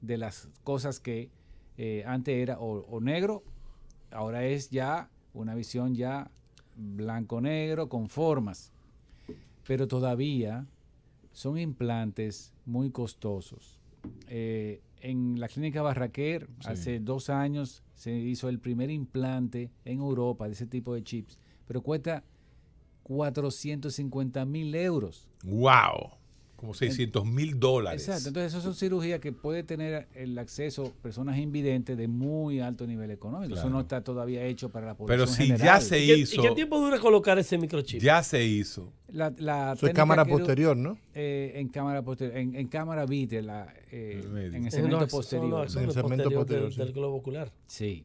de las cosas que eh, antes era o, negro, ahora es ya una visión ya blanco-negro con formas. Pero todavía son implantes muy costosos. Eh, en la clínica Barraquer, hace dos años, se hizo el primer implante en Europa de ese tipo de chips, pero cuesta 450 mil euros. ¡Wow! Como 600 mil dólares. Exacto, entonces eso son cirugías que puede tener el acceso personas invidentes de muy alto nivel económico. Eso no está todavía hecho para la población Pero si ya se hizo... ¿Y qué tiempo dura colocar ese microchip? Ya se hizo. La, Eso cámara posterior, ¿no? Eh, en cámara posterior, en, cámara vite, eh, en el segmento posterior. en segmento posterior, del globo ocular. Sí.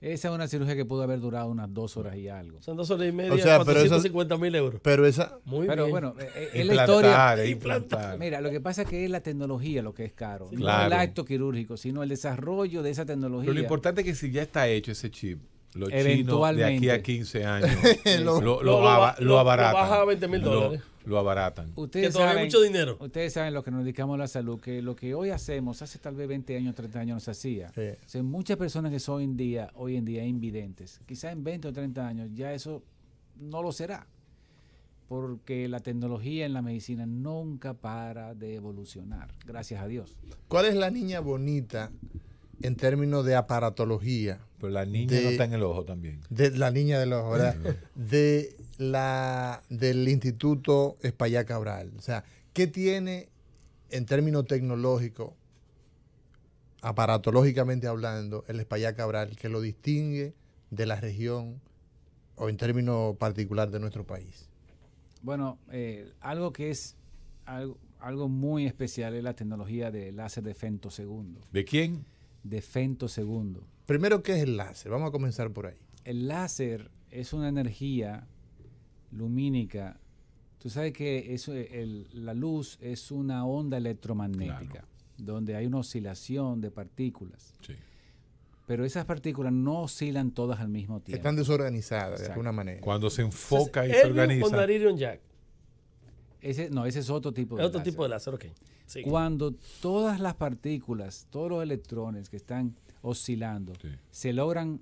Esa es una cirugía que pudo haber durado unas dos horas y algo. Son dos horas y media, o sea, mil euros. Pero esa. Muy bien. bueno, eh, eh, eh, Implantar. Mira, lo que pasa es que es la tecnología lo que es caro. no el acto quirúrgico, sino el desarrollo de esa tecnología. Pero lo importante es que si ya está hecho ese chip, los chinos de aquí a 15 años lo, lo, lo, lo, a 20 mil dólares lo abaratan. Ustedes saben, mucho dinero. Ustedes saben lo que nos dedicamos a la salud, que lo que hoy hacemos, hace tal vez 20 años, 30 años no se hacía. muchas personas que son hoy en día, hoy en día invidentes, quizás en 20 o 30 años ya eso no lo será. Porque la tecnología en la medicina nunca para de evolucionar, gracias a Dios. ¿Cuál es la niña bonita en términos de aparatología? Pues la niña de, no está en el ojo también. De, la niña del ojo, ¿verdad? de la del Instituto Espallá Cabral? O sea, ¿qué tiene en términos tecnológicos, aparatológicamente hablando, el Espallá Cabral que lo distingue de la región o en términos particular de nuestro país? Bueno, eh, algo que es algo, muy especial es la tecnología de láser de segundo. ¿De quién? De segundo. Primero, ¿qué es el láser? Vamos a comenzar por ahí. El láser es una energía lumínica. Tú sabes que eso, la luz es una onda electromagnética, donde hay una oscilación de partículas. Pero esas partículas no oscilan todas al mismo tiempo. Están desorganizadas de alguna manera. Cuando se enfoca y se organiza. Jack. Ese, no, ese es otro tipo de otro tipo de láser, ok. Cuando todas las partículas, todos los electrones que están oscilando, se logran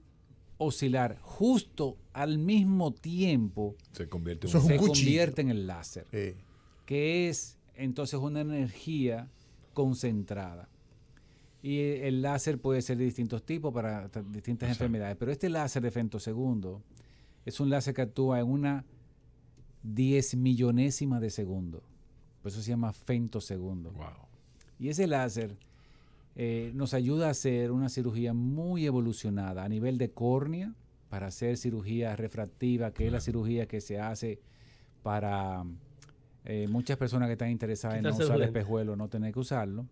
oscilar justo al mismo tiempo, se convierte en, se convierte en el láser, que es entonces una energía concentrada. Y el láser puede ser de distintos tipos para distintas enfermedades, pero este láser de femtosegundo es un láser que actúa en una diez millonésima de segundo. Por eso se llama femtosegundo. Y ese láser eh, nos ayuda a hacer una cirugía muy evolucionada a nivel de córnea para hacer cirugía refractiva, que es la cirugía que se hace para eh, muchas personas que están interesadas en no usar el espejuelo, no tener que usarlo.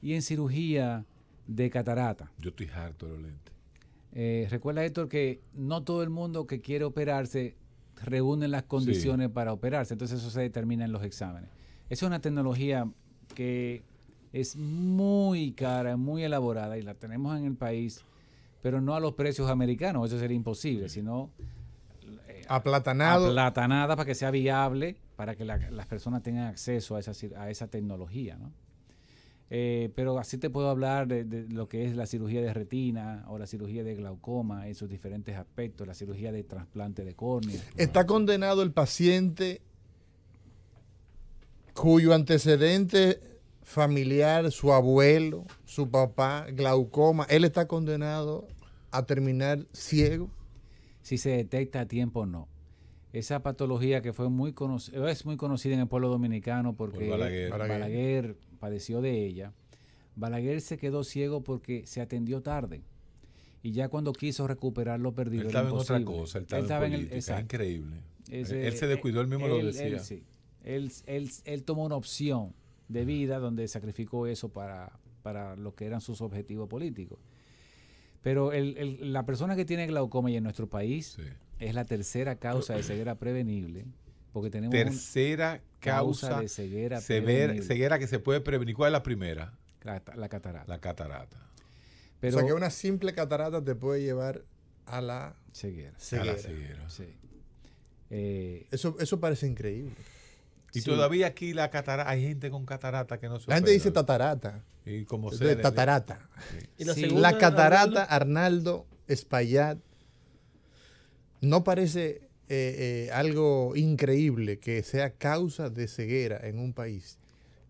Y en cirugía de catarata. Yo estoy harto de lentes. Eh, recuerda, Héctor, que no todo el mundo que quiere operarse reúne las condiciones para operarse. Entonces eso se determina en los exámenes. Esa es una tecnología que es muy cara, muy elaborada y la tenemos en el país, pero no a los precios americanos, eso sería imposible, sino eh, aplatanada para que sea viable, para que las personas tengan acceso a esa, a esa tecnología. ¿no? Eh, pero así te puedo hablar de, lo que es la cirugía de retina o la cirugía de glaucoma en sus diferentes aspectos, la cirugía de trasplante de córnea. ¿Está condenado el paciente cuyo antecedente familiar, su abuelo, su papá, glaucoma, él está condenado a terminar ciego? Si se detecta a tiempo, no. Esa patología que fue muy conocida, es muy conocida en el pueblo dominicano porque Balaguer. padeció de ella. Balaguer se quedó ciego porque se atendió tarde. Y ya cuando quiso recuperar lo perdido. Él estaba en otra cosa, él estaba, en, el, increíble. él se descuidó, él mismo lo decía. Él, él tomó una opción de vida donde sacrificó eso para, para lo que eran sus objetivos políticos. Pero el, la persona que tiene glaucoma y en nuestro país es la tercera causa de ceguera prevenible. Porque tenemos tercera causa, de ceguera prevenible ceguera que se puede prevenir. ¿Cuál es la primera? La, catarata. La catarata. Pero, o sea que una simple catarata te puede llevar a la ceguera. Eh, eso, eso parece increíble. Y todavía aquí la catarata, hay gente con catarata que no se La gente dice tatarata. Y como se de tatarata. la, catarata, Arnaldo, Espaillat, no parece eh, eh, algo increíble que sea causa de ceguera en un país.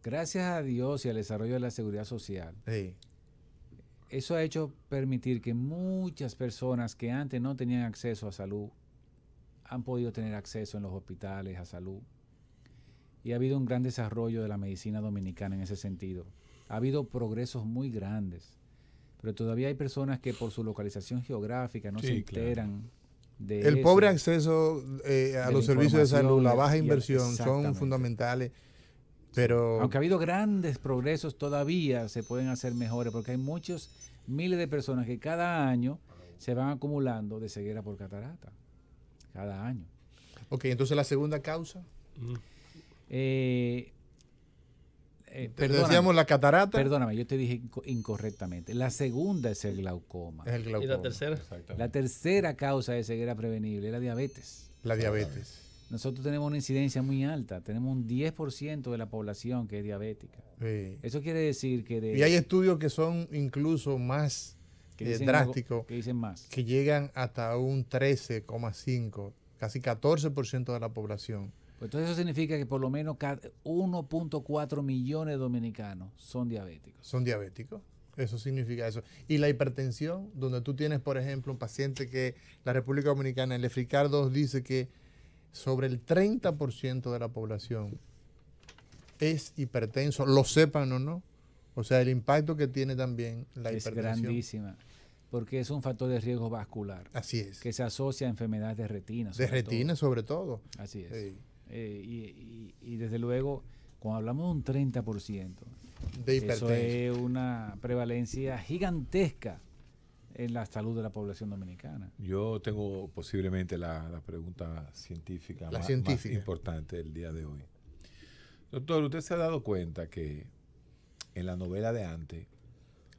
Gracias a Dios y al desarrollo de la seguridad social. Eso ha hecho permitir que muchas personas que antes no tenían acceso a salud han podido tener acceso en los hospitales a salud y ha habido un gran desarrollo de la medicina dominicana en ese sentido. Ha habido progresos muy grandes, pero todavía hay personas que por su localización geográfica no se enteran. De el pobre acceso eh, a los servicios de salud, la baja inversión son fundamentales. Pero... Aunque ha habido grandes progresos, todavía se pueden hacer mejores, porque hay muchos miles de personas que cada año se van acumulando de ceguera por catarata. Cada año. Ok, entonces la segunda causa. Mm. Eh, eh, ¿Pero decíamos la catarata. Perdóname, yo te dije incorrectamente. La segunda es el glaucoma. Es el glaucoma. ¿Y la tercera? La tercera causa de ceguera prevenible es la diabetes. La diabetes. Nosotros tenemos una incidencia muy alta, tenemos un 10% de la población que es diabética. Eso quiere decir que... y hay estudios que son incluso más eh, drásticos, que dicen más. Que llegan hasta un 13,5, casi 14% de la población pues entonces eso significa que por lo menos 1.4 millones de dominicanos son diabéticos. Son diabéticos. Eso significa eso. Y la hipertensión, donde tú tienes, por ejemplo, un paciente que la República Dominicana, el efricar dice que sobre el 30% de la población es hipertenso, lo sepan o no. O sea, el impacto que tiene también la hipertensión. Es grandísima porque es un factor de riesgo vascular. Así es. Que se asocia a enfermedades de retina. de retina, sobre todo. Así es. Eh, y, desde luego, cuando hablamos de un 30%, de eso es una prevalencia gigantesca en la salud de la población dominicana. Yo tengo posiblemente la, pregunta científica, más, científica importante del día de hoy. Doctor, usted se ha dado cuenta que en la novela de antes,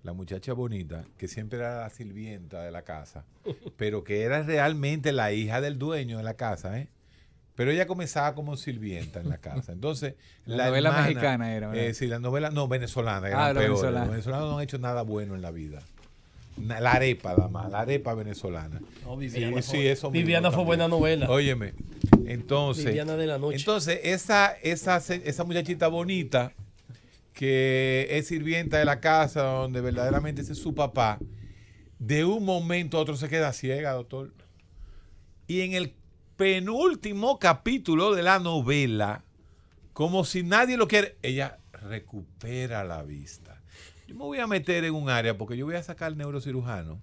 la muchacha bonita, que siempre era la sirvienta de la casa, pero que era realmente la hija del dueño de la casa, ¿eh? Pero ella comenzaba como sirvienta en la casa. Entonces, la, la novela mexicana era. Eh, sí, la novela, no, venezolana. Era peor. Ah, los venezolanos no han hecho nada bueno en la vida. La arepa, más, la arepa venezolana. No, Viviana, eso Viviana fue buena novela. Óyeme, entonces. Viviana de la noche. Entonces, esa, esa, esa muchachita bonita que es sirvienta de la casa donde verdaderamente es su papá, de un momento a otro se queda ciega, doctor. Y en el penúltimo capítulo de la novela, como si nadie lo quiere, ella recupera la vista. Yo me voy a meter en un área porque yo voy a sacar al neurocirujano,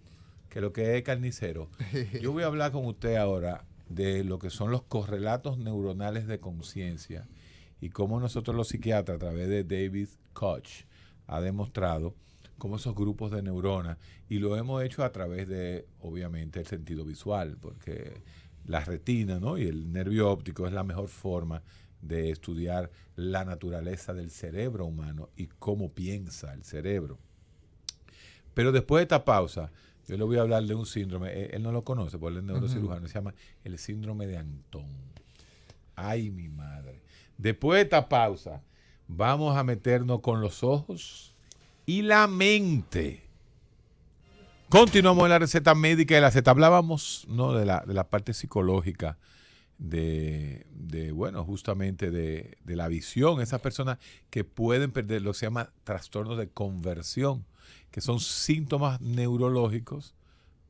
que lo que es carnicero. Yo voy a hablar con usted ahora de lo que son los correlatos neuronales de conciencia y cómo nosotros los psiquiatras a través de David Koch ha demostrado cómo esos grupos de neuronas y lo hemos hecho a través de obviamente el sentido visual, porque la retina ¿no? y el nervio óptico es la mejor forma de estudiar la naturaleza del cerebro humano y cómo piensa el cerebro. Pero después de esta pausa, yo le voy a hablar de un síndrome, eh, él, no lo conoce, porque él es neurocirujano, se llama el síndrome de Antón. Ay, mi madre. Después de esta pausa, vamos a meternos con los ojos y la mente Continuamos en la receta médica y la receta hablábamos ¿no? de, la, parte psicológica, de, bueno, justamente de, de, la visión. Esas personas que pueden perder lo que se llama trastornos de conversión, que son síntomas neurológicos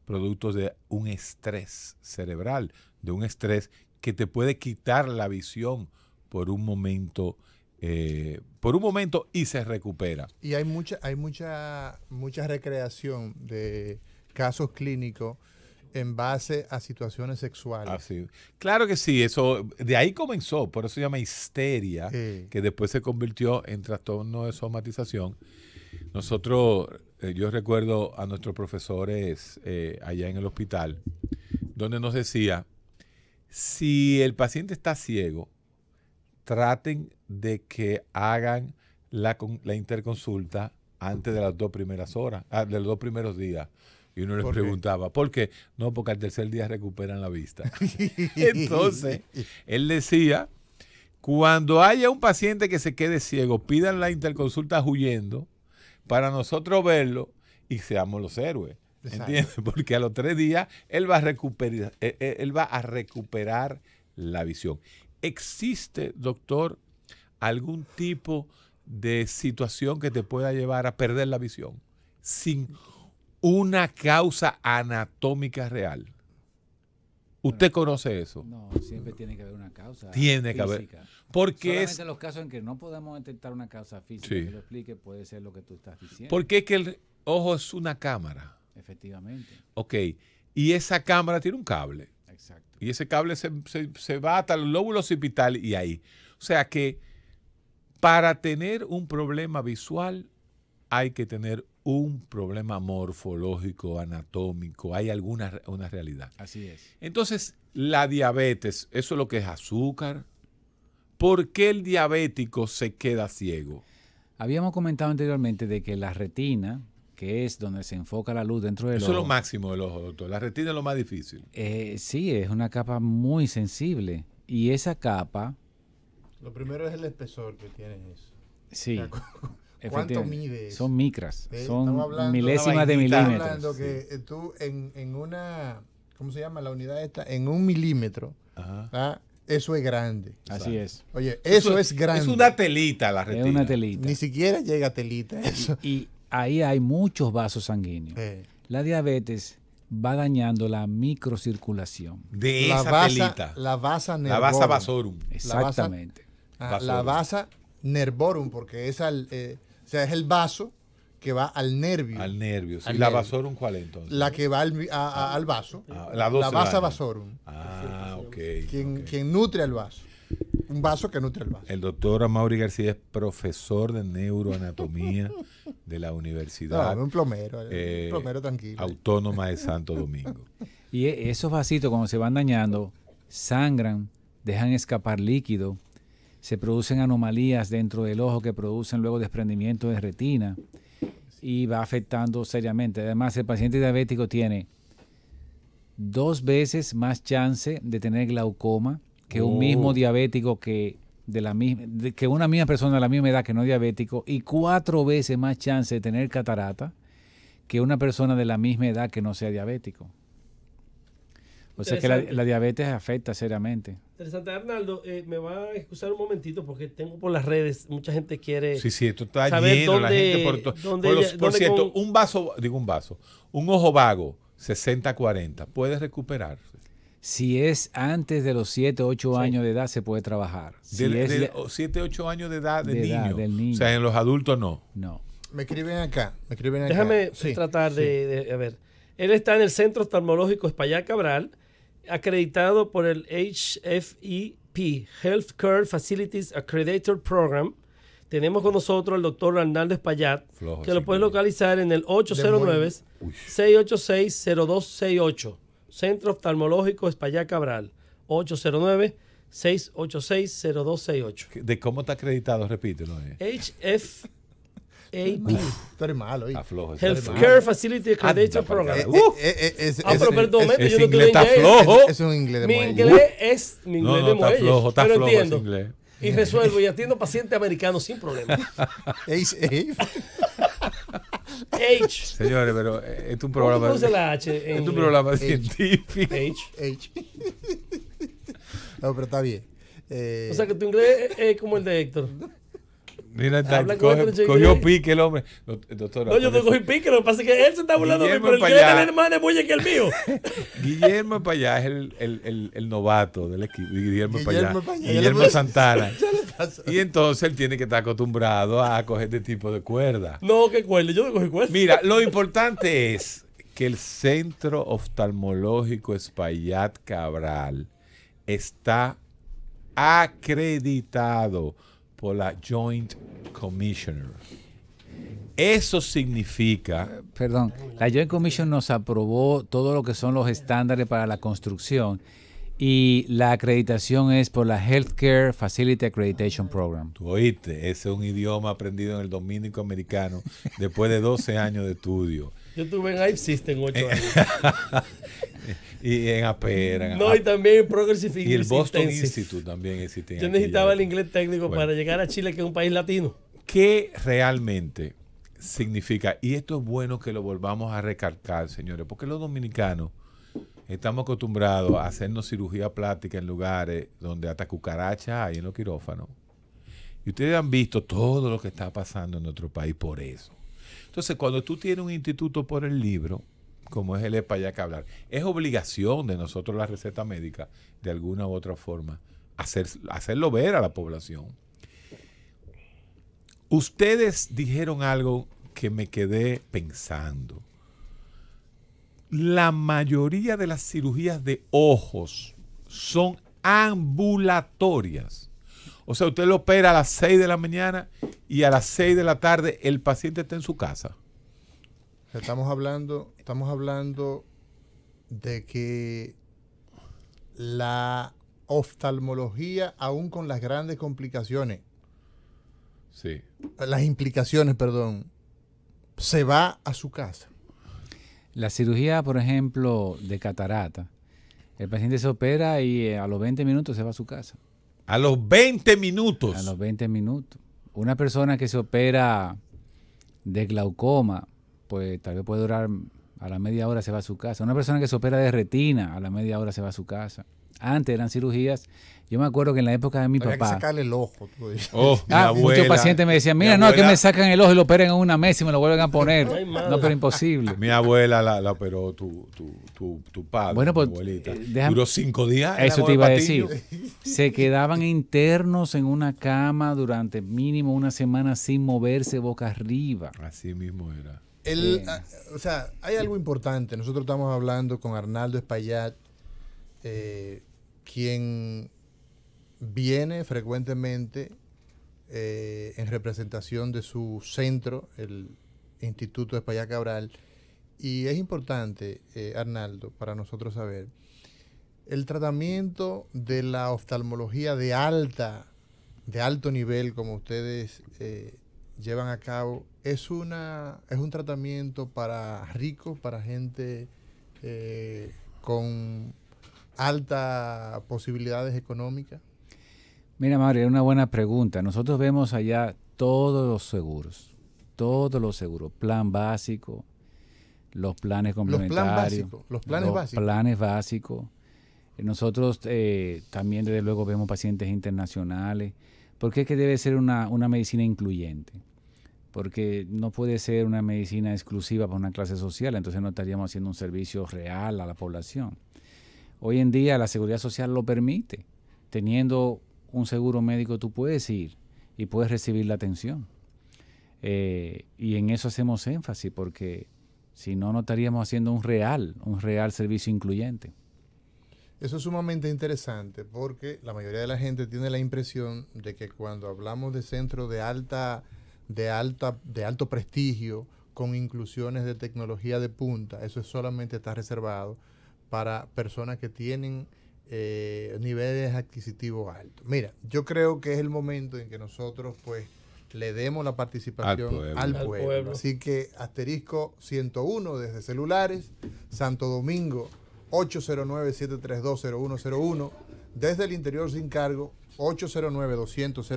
productos de un estrés cerebral, de un estrés que te puede quitar la visión por un momento eh, por un momento y se recupera. Y hay mucha, hay mucha, mucha recreación de casos clínicos en base a situaciones sexuales. Claro que sí, eso de ahí comenzó, por eso se llama histeria, que después se convirtió en trastorno de somatización. Nosotros, eh, yo recuerdo a nuestros profesores eh, allá en el hospital, donde nos decía, si el paciente está ciego, traten de que hagan la, interconsulta antes de las dos primeras horas, ah, de los dos primeros días. Y uno les preguntaba, ¿por qué? No, porque al tercer día recuperan la vista. Entonces, él decía, cuando haya un paciente que se quede ciego, pidan la interconsulta huyendo para nosotros verlo y seamos los héroes. ¿Entiendes? Porque a los tres días él va a recuperar, eh, eh, él va a recuperar la visión. Existe, doctor, algún tipo de situación que te pueda llevar a perder la visión sin una causa anatómica real. ¿Usted conoce eso? No, siempre tiene que haber una causa. Tiene que haber. Porque es. En los casos en que no podemos detectar una causa física que lo puede ser lo que tú estás diciendo. Porque es que el ojo es una cámara. Efectivamente. Ok. Y esa cámara tiene un cable. Exacto. Y ese cable se, va hasta el lóbulo occipital y ahí. O sea que para tener un problema visual hay que tener un problema morfológico, anatómico, hay alguna una realidad. Así es. Entonces, la diabetes, eso es lo que es azúcar. ¿Por qué el diabético se queda ciego? Habíamos comentado anteriormente de que la retina, que es donde se enfoca la luz dentro del ojo. Eso es lo máximo del ojo, doctor. La retina es lo más difícil. Eh, sí, es una capa muy sensible. Y esa capa lo primero es el espesor que tiene eso. Sí. ¿Cuánto Son micras, son milésimas de milímetros. Estamos hablando que tú en, una, ¿cómo se llama? La unidad esta, en un milímetro, Ajá. ¿ah? eso es grande. Así es. Oye, eso, es grande. Es una telita la retina. Ni siquiera llega telita Y, ahí hay muchos vasos sanguíneos. La diabetes va dañando la microcirculación. De la esa telita. La vasa neuronal. La vasa vasorum. Exactamente. Ah. la vasa nervorum, porque es eh, es el vaso que va al nervio. Al nervio. ¿Y la vasorum cuál entonces? La que va al, ah. al vaso. Ah, la, la vasa vasorum. Ah, ok. Quien, nutre al vaso. Un vaso que nutre el vaso. El doctor Amaury García es profesor de neuroanatomía de la universidad. un plomero, un eh, plomero tranquilo. Autónoma de Santo Domingo. Y e, esos vasitos cuando se van dañando, sangran, dejan escapar líquido se producen anomalías dentro del ojo que producen luego desprendimiento de retina y va afectando seriamente. Además, el paciente diabético tiene dos veces más chance de tener glaucoma que un mismo oh. diabético que de la misma, que una misma persona de la misma edad que no es diabético y cuatro veces más chance de tener catarata que una persona de la misma edad que no sea diabético. O sea que la, diabetes afecta seriamente. Interesante, Arnaldo, eh, me va a excusar un momentito porque tengo por las redes, mucha gente quiere sí, sí, esto está lleno, la gente por, por, cierto, un vaso, digo un vaso, un ojo vago, 60-40, puede recuperarse. Si es antes de los 7, 8 años de edad, se puede trabajar. Si de, es de 7, 8 años de edad, del niño. O sea, en los adultos no. No. Me escriben acá, me escriben acá. Déjame tratar de, a ver. Él está en el Centro Oftalmológico Espallá Cabral, acreditado por el HFEP, Care Facilities Accredited Program. Tenemos con nosotros al doctor Arnaldo Espallat, que lo puedes localizar en el 809-686-0268, Centro Oftalmológico Espallat Cabral, 809-686-0268. ¿De cómo está acreditado? Repítelo. Eh. HF e es malo. ¿eh? Está flojo. Healthcare Facility Accreditation Program. Eh, uh, es, ah, pero perdón, es, yo no inglés está flojo. Es, un inglés de Mi inglés es mi inglés de muelle. Está flojo, está pero flojo entiendo. Ese inglés. Y resuelvo y atiendo pacientes americanos sin problema. Ace H. Señores, pero eh, es tu programa. ¿Cómo se la H? Es un programa científico. H. No, pero está bien. Eh, o sea que tu inglés es como el de Héctor. Este cogió pique el hombre. no, eh, yo te cogí pique, lo que pasa es que él se está burlando de mí, pero él quiere tener más de que el mío. Guillermo Payá es el, el, el, novato del equipo. Guillermo, Payá. Guillermo Santana. Y entonces él tiene que estar acostumbrado a coger este tipo de cuerda. No, que cuerda, yo no cogí cuerda. Mira, lo importante es que el Centro Oftalmológico Espaillat Cabral está acreditado por la Joint Commissioner. Eso significa... Eh, perdón, la Joint Commission nos aprobó todo lo que son los estándares para la construcción y la acreditación es por la Healthcare Facility Accreditation Program. Tú oíste, ese es un idioma aprendido en el dominico americano después de 12 años de estudio. Yo tuve en Life System 8 eh, años. Y en Apera. No, y también Progressive el Boston Institute también existe. Yo necesitaba el inglés técnico para llegar a Chile, que es un país latino. ¿Qué realmente significa? Y esto es bueno que lo volvamos a recalcar, señores, porque los dominicanos estamos acostumbrados a hacernos cirugía plástica en lugares donde hasta cucaracha hay en los quirófanos. Y ustedes han visto todo lo que está pasando en nuestro país por eso. Entonces, cuando tú tienes un instituto por el libro, como es el EPA ya que hablar. Es obligación de nosotros la receta médica, de alguna u otra forma, hacer, hacerlo ver a la población. Ustedes dijeron algo que me quedé pensando. La mayoría de las cirugías de ojos son ambulatorias. O sea, usted lo opera a las 6 de la mañana y a las 6 de la tarde el paciente está en su casa. Estamos hablando, estamos hablando de que la oftalmología, aún con las grandes complicaciones, sí. las implicaciones, perdón, se va a su casa. La cirugía, por ejemplo, de catarata, el paciente se opera y eh, a los 20 minutos se va a su casa. A los 20 minutos. A los 20 minutos. Una persona que se opera de glaucoma pues tal vez puede durar mm, a la media hora se va a su casa. Una persona que se opera de retina, a la media hora se va a su casa. Antes eran cirugías. Yo me acuerdo que en la época de mi papá. Que sacarle el ojo. Oh, ah, abuela, muchos pacientes me decían: Mira, no, que me sacan el ojo y lo operen en una mesa y me lo vuelven a poner. No, pero imposible. Mi abuela la, operó tu, tu, tu, padre. Bueno, pues. Abuelita. Eh, Duró cinco días. Eso te iba a decir. Se quedaban internos en una cama durante mínimo una semana sin moverse boca arriba. Así mismo era. Ah, o sea, hay algo importante. Nosotros estamos hablando con Arnaldo Espaillat, eh, quien viene frecuentemente eh, en representación de su centro, el Instituto Espaillat Cabral. Y es importante, eh, Arnaldo, para nosotros saber el tratamiento de la oftalmología de alta, de alto nivel, como ustedes llevan a cabo es, una, es un tratamiento para ricos, para gente eh, con altas posibilidades económicas? Mira, Mario, una buena pregunta. Nosotros vemos allá todos los seguros, todos los seguros, plan básico, los planes complementarios, los, planes básico, los planes básicos. Nosotros eh, también, desde luego, vemos pacientes internacionales. ¿Por qué que debe ser una, medicina incluyente? Porque no puede ser una medicina exclusiva para una clase social, entonces no estaríamos haciendo un servicio real a la población. Hoy en día la seguridad social lo permite. Teniendo un seguro médico tú puedes ir y puedes recibir la atención. Eh, y en eso hacemos énfasis porque si no, no estaríamos haciendo un real, un real servicio incluyente. Eso es sumamente interesante porque la mayoría de la gente tiene la impresión de que cuando hablamos de centros de alta, de alta, de alto prestigio, con inclusiones de tecnología de punta, eso solamente está reservado para personas que tienen eh, niveles adquisitivos altos. Mira, yo creo que es el momento en que nosotros pues le demos la participación al pueblo. Al pueblo. Así que asterisco 101 desde celulares, Santo Domingo 809-732-0101. Desde el interior sin cargo, 809 200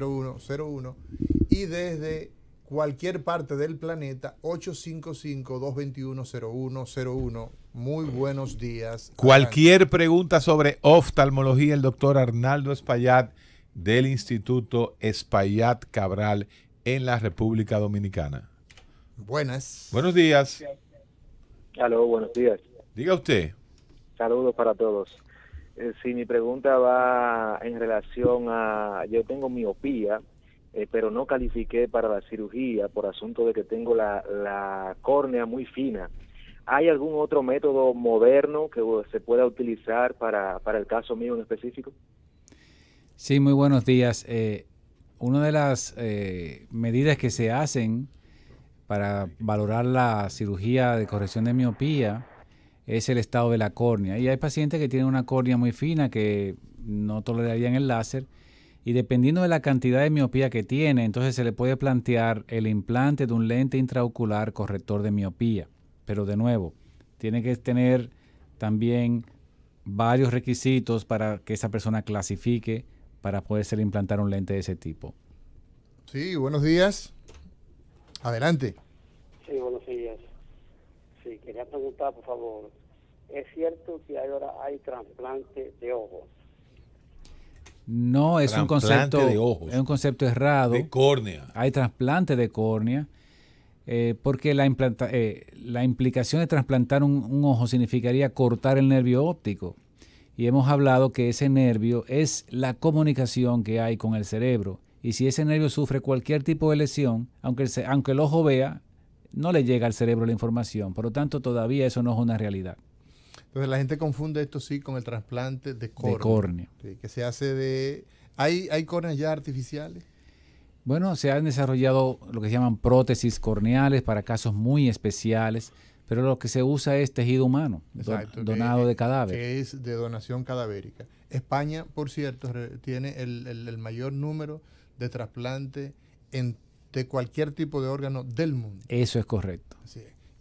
Y desde cualquier parte del planeta, 855-221-0101. Muy buenos días. Cualquier pregunta sobre oftalmología, el doctor Arnaldo Espaillat del Instituto Espaillat Cabral en la República Dominicana. Buenas. Buenos días. Aló, buenos días. Diga usted. Saludos para todos. Eh, si mi pregunta va en relación a, yo tengo miopía, eh, pero no califiqué para la cirugía por asunto de que tengo la, la córnea muy fina. ¿Hay algún otro método moderno que se pueda utilizar para, para el caso mío en específico? Sí, muy buenos días. Eh, una de las medidas que se hacen para valorar la cirugía de corrección de miopía es el estado de la córnea. Y hay pacientes que tienen una córnea muy fina que no tolerarían el láser. Y dependiendo de la cantidad de miopía que tiene, entonces se le puede plantear el implante de un lente intraocular corrector de miopía. Pero de nuevo, tiene que tener también varios requisitos para que esa persona clasifique para poderse implantar un lente de ese tipo. Sí, buenos días. Adelante. Quería preguntar, por favor, ¿es cierto que ahora hay trasplante de ojos? No, es un concepto de ojos, es un concepto errado. De córnea. Hay trasplante de córnea. Eh, porque la, eh, la implicación de trasplantar un, ojo significaría cortar el nervio óptico. Y hemos hablado que ese nervio es la comunicación que hay con el cerebro. Y si ese nervio sufre cualquier tipo de lesión, aunque aunque el ojo vea, no le llega al cerebro la información. Por lo tanto, todavía eso no es una realidad. Entonces la gente confunde esto sí con el trasplante de córnea. De Que se hace de... ¿Hay, ¿Hay córneas ya artificiales? Bueno, se han desarrollado lo que se llaman prótesis corneales para casos muy especiales, pero lo que se usa es tejido humano, donado de cadáver. Que es de donación cadavérica. España, por cierto, tiene el, el mayor número de trasplantes en de cualquier tipo de órgano del mundo. Eso es correcto.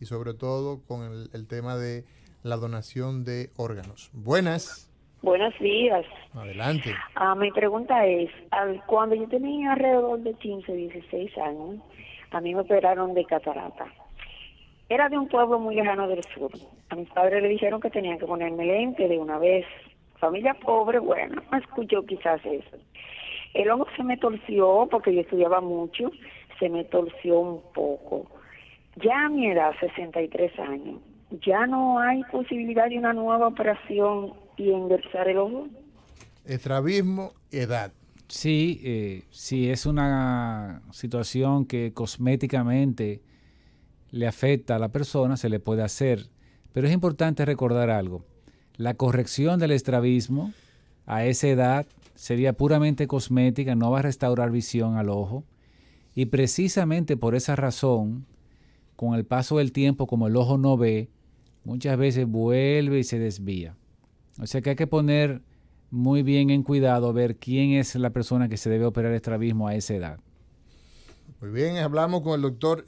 Y sobre todo con el, tema de la donación de órganos. Buenas. Buenos días. Adelante. Ah, mi pregunta es, cuando yo tenía alrededor de 15, 16 años, a mí me operaron de catarata. Era de un pueblo muy lejano del sur. A mis padres le dijeron que tenían que ponerme lente de una vez. Familia pobre, bueno, no escuchó quizás eso. El hongo se me torció porque yo estudiaba mucho se me torció un poco. Ya a mi edad, 63 años, ya no hay posibilidad de una nueva operación y enderezar el ojo. Estrabismo edad. Sí, eh, sí, es una situación que cosméticamente le afecta a la persona, se le puede hacer. Pero es importante recordar algo. La corrección del estrabismo a esa edad sería puramente cosmética, no va a restaurar visión al ojo. Y precisamente por esa razón, con el paso del tiempo, como el ojo no ve, muchas veces vuelve y se desvía. O sea que hay que poner muy bien en cuidado, ver quién es la persona que se debe operar estrabismo a esa edad. Muy bien, hablamos con el doctor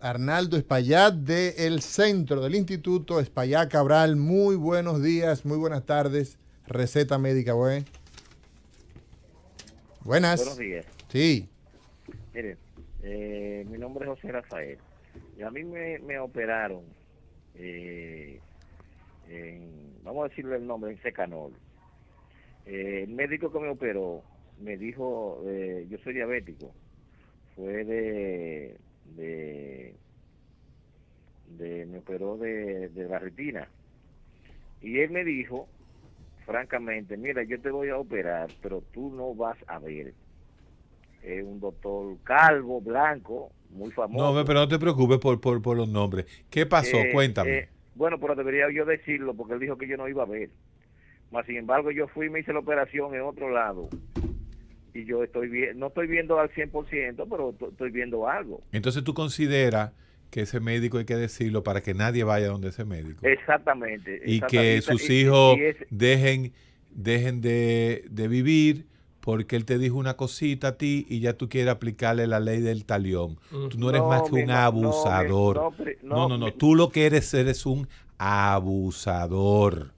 Arnaldo Espaillat del centro del Instituto Espaillat Cabral. Muy buenos días, muy buenas tardes. Receta médica, güey. Buenas. Buenos días. Sí. Miren, eh, mi nombre es José Rafael. Y a mí me, operaron, eh, en, vamos a decirle el nombre, en Secanol. Eh, el médico que me operó me dijo, yo soy diabético, fue de, de, me operó de, de la retina. Y él me dijo, francamente, mira, yo te voy a operar, pero tú no vas a ver es un doctor calvo, blanco, muy famoso. No, pero no te preocupes por, por, los nombres. ¿Qué pasó? Eh, Cuéntame. Eh, bueno, pero debería yo decirlo porque él dijo que yo no iba a ver. Mas, sin embargo, yo fui y me hice la operación en otro lado. Y yo estoy bien, no estoy viendo al 100%, pero estoy viendo algo. Entonces tú consideras que ese médico hay que decirlo para que nadie vaya donde ese médico. Exactamente. Y que sus hijos dejen, dejen de, de vivir porque él te dijo una cosita a ti y ya tú quieres aplicarle la ley del talión. Tú no eres mm. más que un abusador. No, no, no, Tú lo que eres, eres un abusador,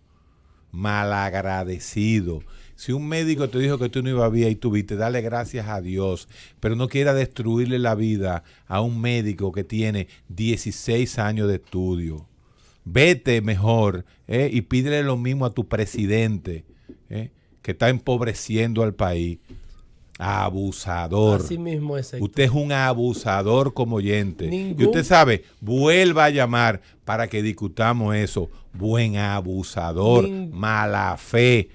malagradecido. Si un médico te dijo que tú no ibas bien y viste, dale gracias a Dios, pero no quiera destruirle la vida a un médico que tiene 16 años de estudio. Vete mejor eh, y pídele lo mismo a tu presidente. ¿eh? que está empobreciendo al país. Abusador. Así mismo es. Usted es un abusador como oyente. Y usted sabe, vuelva a llamar para que discutamos eso. Buen abusador, mala fe.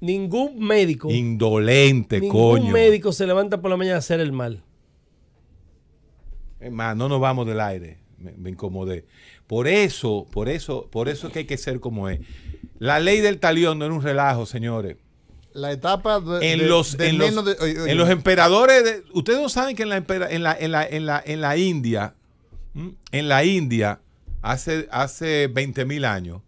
Ningún médico. Indolente, coño. Ningún médico se levanta por la mañana a hacer el mal. Es más, no nos vamos del aire. Me, incomodé. Por eso, por eso, por eso que hay que ser como es. La ley del talión no es un relajo, señores la etapa de, en los, de, en, los en los emperadores ustedes no saben que en la, en la, India en la India hace hace 20 mil años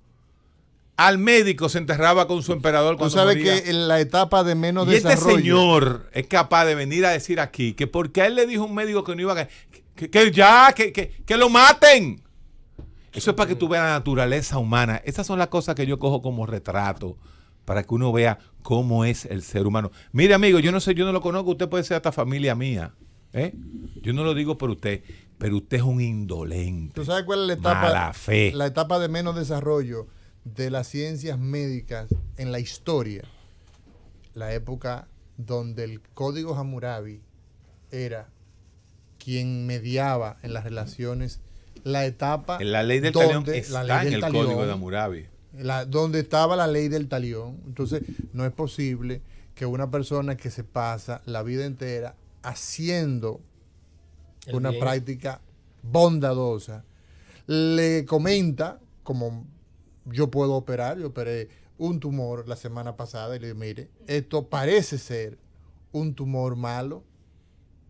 al médico se enterraba con su emperador cuando Tú que en la etapa de menos y este señor es capaz de venir a decir aquí que porque a él le dijo un médico que no iba a que, ya que, que, que lo maten eso es para que tú veas la naturaleza humana. Esas son las cosas que yo cojo como retrato para que uno vea cómo es el ser humano. Mire, amigo, yo no sé, yo no lo conozco, usted puede ser hasta familia mía. ¿eh? Yo no lo digo por usted, pero usted es un indolente. ¿Tú sabes cuál es la etapa? fe. La etapa de menos desarrollo de las ciencias médicas en la historia. La época donde el código Hammurabi era quien mediaba en las relaciones la etapa. La ley del está en el código de Hammurabi donde estaba la ley del talión. Entonces, no es posible que una persona que se pasa la vida entera haciendo una práctica bondadosa, le comenta, como yo puedo operar, yo operé un tumor la semana pasada y le digo, mire, esto parece ser un tumor malo,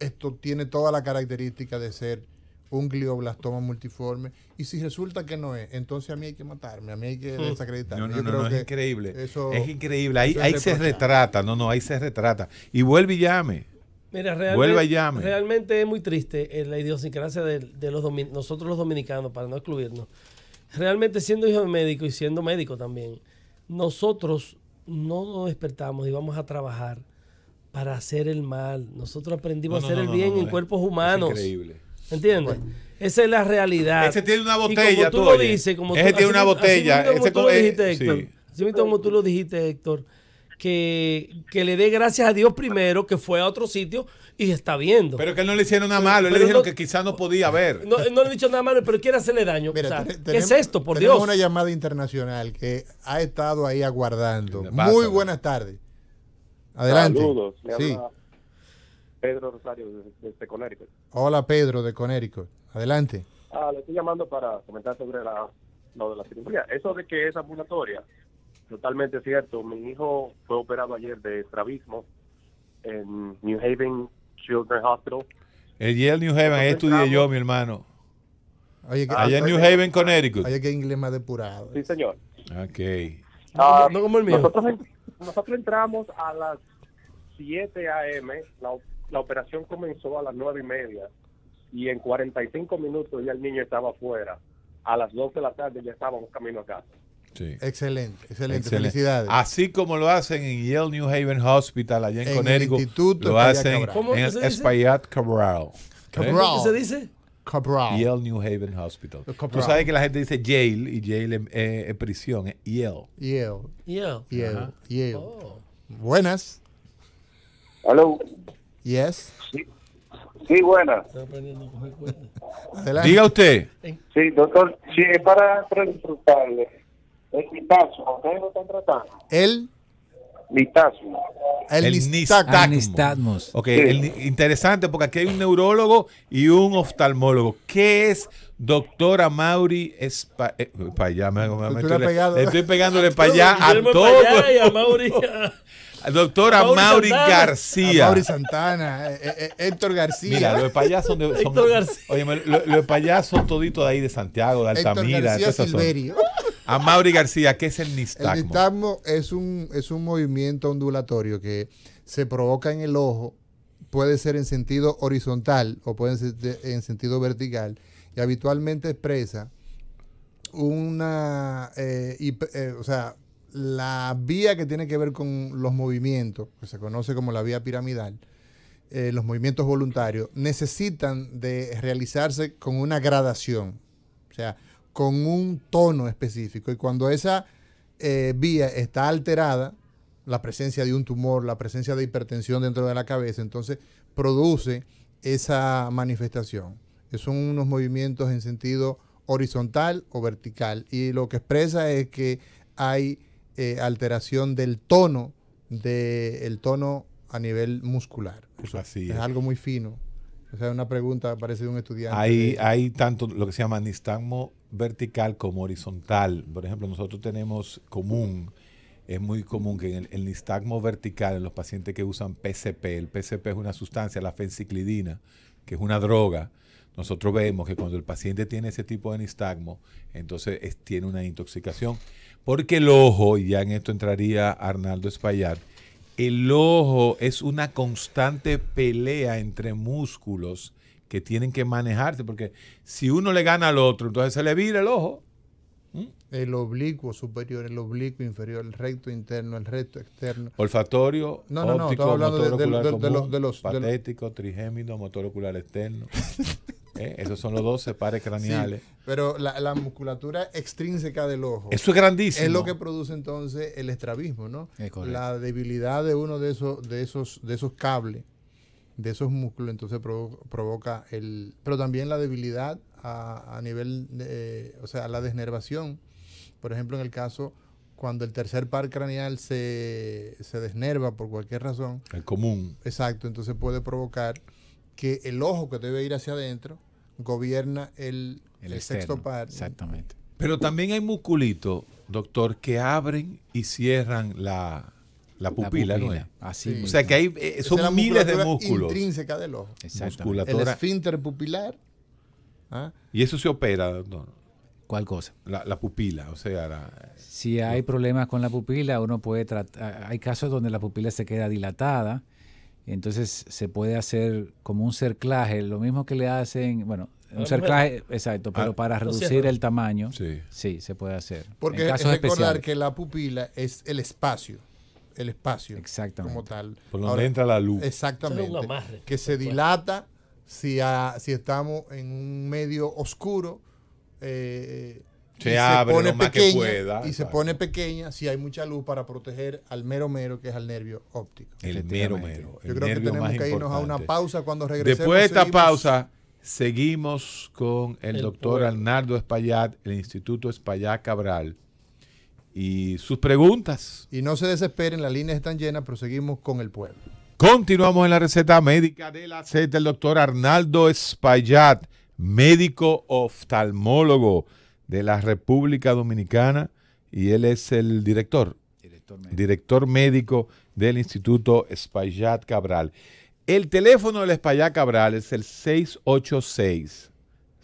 esto tiene toda la característica de ser un glioblastoma multiforme y si resulta que no es, entonces a mí hay que matarme, a mí hay que mm. desacreditarme. es increíble. Eso, es increíble. Ahí, ahí se retrata, no, no, ahí se retrata. Y vuelve y llame. Mira, realmente, y llame. realmente es muy triste eh, la idiosincrasia de, los nosotros los dominicanos, para no excluirnos. Realmente siendo hijo de médico y siendo médico también, nosotros no nos despertamos y vamos a trabajar para hacer el mal. Nosotros aprendimos a hacer el bien en cuerpos humanos. Es increíble. ¿Entiendes? Esa es la realidad. Ese tiene una botella. como lo dices, como Ese tiene una botella. Ese como tú lo eh, dijiste, Héctor. Así como tú lo dijiste, Héctor. Que, que, le dé gracias a Dios primero que fue a otro sitio y está viendo. Pero que no le hicieron nada malo, él le dijeron que quizás no podía ver. No, no le he dicho nada malo, pero quiere hacerle daño. ¿Qué es esto, por tenemos una llamada internacional que ha estado ahí aguardando. Muy buenas tardes. Adelante. Saludos. Pedro Rosario, de Conérico. Hola, Pedro, de Conérico. Adelante. Ah, le estoy llamando para comentar sobre la, lo de la cirugía. Eso de que es ambulatoria, totalmente cierto. Mi hijo fue operado ayer de estrabismo en New Haven Children's Hospital. El Yale New Haven, ahí estudié yo, mi hermano. Allá en New Haven, Connecticut. Oye, que inglés más depurado. Sí, señor. Ok. Ah, nosotros, entramos a las 7 a.m. La, la operación comenzó a las nueve y media y en 45 minutos ya el niño estaba afuera. A las dos de la tarde ya estábamos camino a casa. Sí. Excelente, excelente, felicidades. Así como lo hacen en Yale New Haven Hospital, allá en, Connecticut, lo hacen en Espaillat Cabral. Cabral. ¿Cómo se dice? Cabral. Yale New Haven Hospital. Tú sabes que la gente dice Yale y Yale es prisión, Yale. Yale. Yale. Yale. Oh. Buenas. Hello. Yes. Sí, sí buena. Diga usted. Sí, doctor, sí, es para disfrutarle El nistazmo, ¿ustedes lo están tratando? El nistazmo. El, el nistazmo. interesante porque aquí hay un neurólogo y un oftalmólogo. ¿Qué es doctora Mauri eh, allá, me, estoy, pegándole para allá a todo. Doctora Mauri, García. Santana, eh, eh, eh, Héctor García. Mira, los payasos son oye, toditos de ahí de Santiago, de Altamira. Héctor García a Mauri García, ¿qué es el nistagmo? El nistagmo es un, es un movimiento ondulatorio que se provoca en el ojo, puede ser en sentido horizontal o puede ser en sentido vertical y habitualmente expresa una, o sea, la vía que tiene que ver con los movimientos, que se conoce como la vía piramidal, eh, los movimientos voluntarios, necesitan de realizarse con una gradación, o sea, con un tono específico. Y cuando esa eh, vía está alterada, la presencia de un tumor, la presencia de hipertensión dentro de la cabeza, entonces produce esa manifestación. Eh, son unos movimientos en sentido horizontal o vertical. Y lo que expresa es que hay eh, alteración del tono, de, el tono a nivel muscular. Pues es. algo muy fino. O sea, una pregunta parece de un estudiante. Hay, hay tanto lo que se llama nistagmo vertical como horizontal. Por ejemplo, nosotros tenemos común, es muy común que el, nistagmo vertical en los pacientes que usan PCP, el PCP es una sustancia, la fenciclidina, que es una droga, nosotros vemos que cuando el paciente tiene ese tipo de nistagmo, entonces tiene una intoxicación. Porque el ojo, y ya en esto entraría Arnaldo Espaillat, el ojo es una constante pelea entre músculos que tienen que manejarse, porque si uno le gana al otro, entonces se le vira el ojo. ¿Mm? El oblicuo superior, el oblicuo inferior, el recto interno, el recto externo. Olfatorio, no, no, óptico, de, los, patético, trigémino, motor ocular externo. ¿eh? Esos son los 12 pares craneales. pero la, musculatura extrínseca del ojo. Eso es grandísimo. Es lo que produce entonces el estrabismo, ¿no? La debilidad de uno de esos, de esos, de esos cables, de esos músculos, entonces provoca el. Pero también la debilidad a, nivel, o sea, la desnervación. Por ejemplo, en el caso cuando el tercer par craneal se, se desnerva por cualquier razón. El común. Exacto, entonces puede provocar que el ojo que debe ir hacia adentro gobierna el, el, sexto par. Exactamente. Pero también hay musculitos, doctor, que abren y cierran la, la pupila, ¿no Así. O sea que hay, eh, son miles de músculos. intrínseca del ojo. El esfínter pupilar. ¿ah? Y eso se opera, doctor. ¿Cuál cosa? La, la, pupila, o sea, si hay problemas con la pupila, uno puede tratar. Hay casos donde la pupila se queda dilatada entonces se puede hacer como un cerclaje, lo mismo que le hacen, bueno, un ah, cerclaje, exacto, pero ah, para reducir el tamaño, sí. se puede hacer. Porque en que recordar que la pupila es el espacio, el espacio exactamente. como tal. Por donde entra la luz. Exactamente. que se pues. dilata si, si estamos en un medio oscuro. Eh, se, abre pone lo más que pueda. Y se pone pequeña si hay mucha luz para proteger al mero mero, que es al nervio óptico. El mero mero. Yo creo que tenemos que irnos a una pausa cuando regresemos. Después de esta pausa, seguimos con el, doctor Arnaldo Espaillat, el Instituto Espaillat Cabral. Y sus preguntas. Y no se desesperen, las líneas están llenas, pero seguimos con el pueblo. Continuamos en la receta médica de la Z, el doctor Arnaldo Espaillat, médico oftalmólogo de la República Dominicana y él es el director, director médico, del Instituto Espaillat Cabral. El teléfono del Espaillat Cabral es el 686.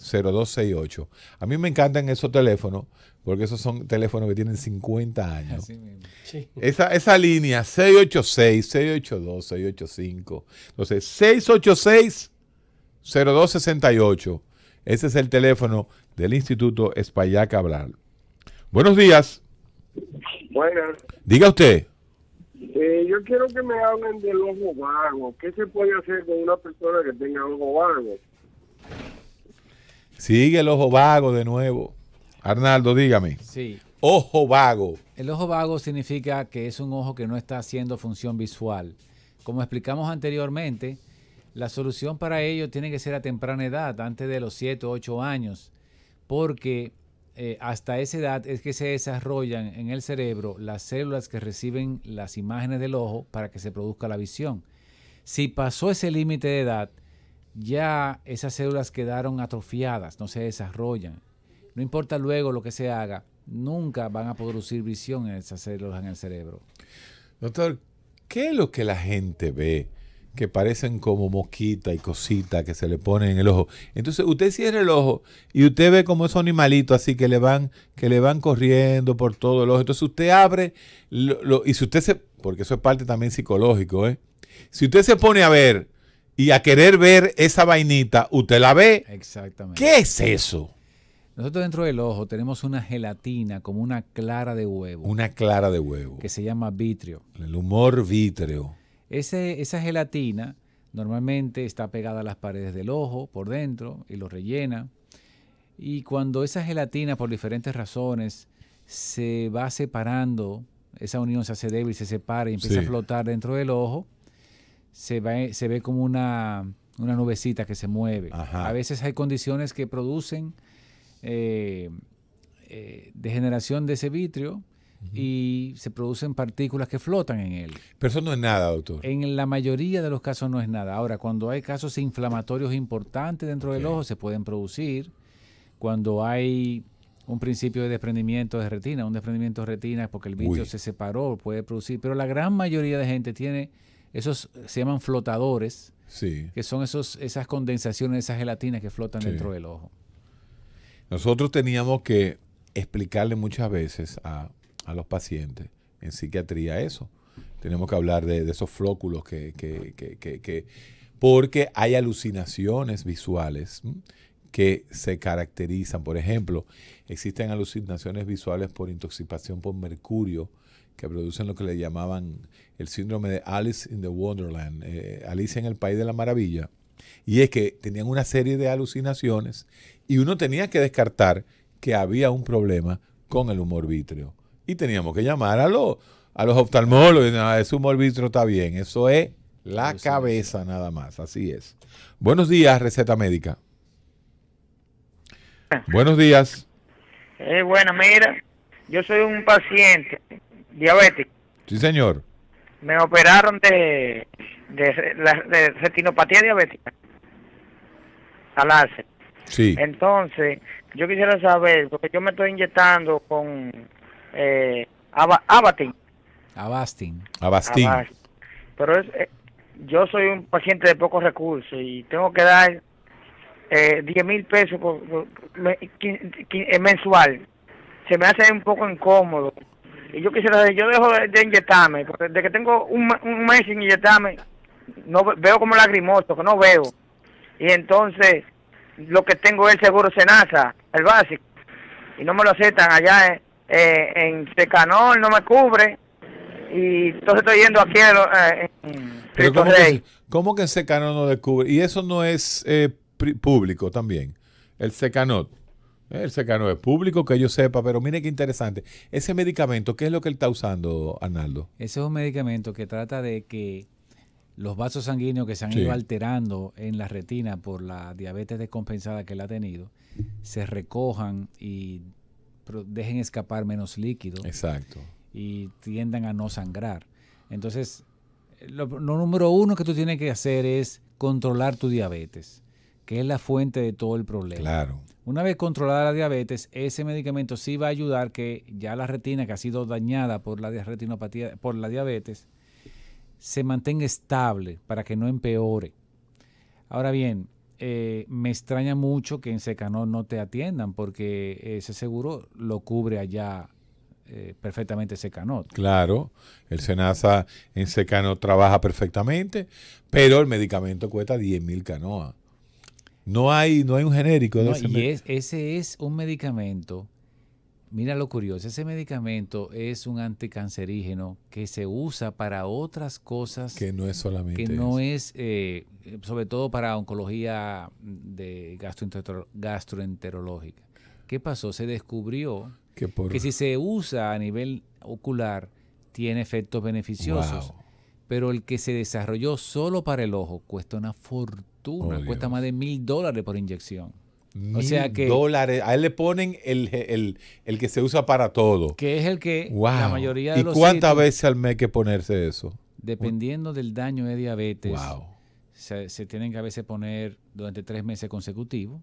0268. A mí me encantan esos teléfonos, porque esos son teléfonos que tienen 50 años. Esa, esa línea, 686, 682, 685. Entonces, 686-0268. Ese es el teléfono del Instituto Espaillá Cabral. Buenos días. Buenas. Diga usted. Eh, yo quiero que me hablen del ojo vago. ¿Qué se puede hacer con una persona que tenga ojo vago? Sigue el ojo vago de nuevo. Arnaldo, dígame. Sí. Ojo vago. El ojo vago significa que es un ojo que no está haciendo función visual. Como explicamos anteriormente, la solución para ello tiene que ser a temprana edad, antes de los 7 o 8 años porque eh, hasta esa edad es que se desarrollan en el cerebro las células que reciben las imágenes del ojo para que se produzca la visión. Si pasó ese límite de edad, ya esas células quedaron atrofiadas, no se desarrollan. No importa luego lo que se haga, nunca van a producir visión en esas células en el cerebro. Doctor, ¿qué es lo que la gente ve que parecen como mosquita y cosita que se le ponen en el ojo. Entonces usted cierra el ojo y usted ve como esos animalitos así que le van, que le van corriendo por todo el ojo. Entonces usted abre y si usted se, porque eso es parte también psicológico, ¿eh? Si usted se pone a ver y a querer ver esa vainita, usted la ve. Exactamente. ¿Qué es eso? Nosotros dentro del ojo tenemos una gelatina como una clara de huevo. Una clara de huevo. Que se llama vitrio. El humor vitreo esa gelatina normalmente está pegada a las paredes del ojo por dentro y lo rellena. Y cuando esa gelatina, por diferentes razones, se va separando, esa unión se hace débil, se separa y empieza a flotar dentro del ojo, se, ve como una, una nubecita que se mueve. A veces hay condiciones que producen eh, eh, degeneración de ese vitrio y se producen partículas que flotan en él. Pero eso no es nada, doctor. En la mayoría de los casos no es nada. Ahora, cuando hay casos inflamatorios importantes dentro del ojo, se pueden producir. Cuando hay un principio de desprendimiento de retina, un desprendimiento de retina porque el bicho se separó, puede producir. Pero la gran mayoría de gente tiene esos, se llaman flotadores, que son esos, esas condensaciones, esas gelatinas que flotan dentro del ojo. Nosotros teníamos que explicarle muchas veces a a los pacientes en psiquiatría eso. Tenemos que hablar de, esos flóculos que, que, que, Porque hay alucinaciones visuales que se caracterizan. Por ejemplo, existen alucinaciones visuales por intoxicación por mercurio que producen lo que le llamaban el síndrome de Alice in the Wonderland, eh, eh, Alice en el País de la Maravilla. Y es que tenían una serie de alucinaciones y uno tenía que descartar que había un problema con el humor vítreo y teníamos que llamar a los, a los oftalmólogos. Ah, un morbitro está bien. Eso es la cabeza nada más. Así es. Buenos días, receta médica. Buenos días. Eh, bueno, mira, yo soy un paciente diabético. Sí, señor. Me operaron de, de, la, de retinopatía diabética al láser. Sí. Entonces, yo quisiera saber, porque yo me estoy inyectando con eh, Abastin. Abastin. Pero es, eh, yo soy un paciente de pocos recursos y tengo que dar eh, 10 mil pesos por, eh, mensual. Se me hace un poco incómodo. Y yo quisiera decir, yo dejo de, inyectarme, porque desde que tengo un, mes sin inyectarme, no veo como lagrimoso, que no veo. Y entonces, lo que tengo es el seguro Senasa, el básico. Y no me lo aceptan allá eh. Eh, en secanol no me cubre y entonces estoy yendo aquí a eh, en Rey. Que, ¿Cómo que en secanol no descubre? Y eso no es eh, público también, el secanol El secanol es público, que yo sepa, pero mire qué interesante. Ese medicamento, ¿qué es lo que él está usando, Arnaldo? Ese es un medicamento que trata de que los vasos sanguíneos que se han ido alterando en la retina por la diabetes descompensada que él ha tenido, se recojan y pero dejen escapar menos líquido. Exacto. Y tiendan a no sangrar. Entonces, lo, número uno que tú tienes que hacer es controlar tu diabetes, que es la fuente de todo el problema. Claro. Una vez controlada la diabetes, ese medicamento sí va a ayudar que ya la retina que ha sido dañada por la retinopatía, por la diabetes, se mantenga estable para que no empeore. Ahora bien, eh, me extraña mucho que en Secanot no te atiendan porque ese seguro lo cubre allá eh, perfectamente Secanot. Claro, el Senasa en Secanot trabaja perfectamente, pero el medicamento cuesta 10 mil canoas. No hay, no hay un genérico de ese es un medicamento Mira lo curioso, ese medicamento es un anticancerígeno que se usa para otras cosas. Que no es solamente. Que no es, eh, sobre todo para oncología de gastroenterológica. ¿Qué pasó? Se descubrió que, si se usa a nivel ocular tiene efectos beneficiosos. Pero el que se desarrolló solo para el ojo cuesta una fortuna, oh, cuesta más de mil dólares por inyección o sea que, dólares. A él le ponen el, que se usa para todo. Que es el que la mayoría de ¿Y cuántas veces al mes que ponerse eso? Dependiendo del daño de diabetes, se, tienen que a veces poner durante tres meses consecutivos.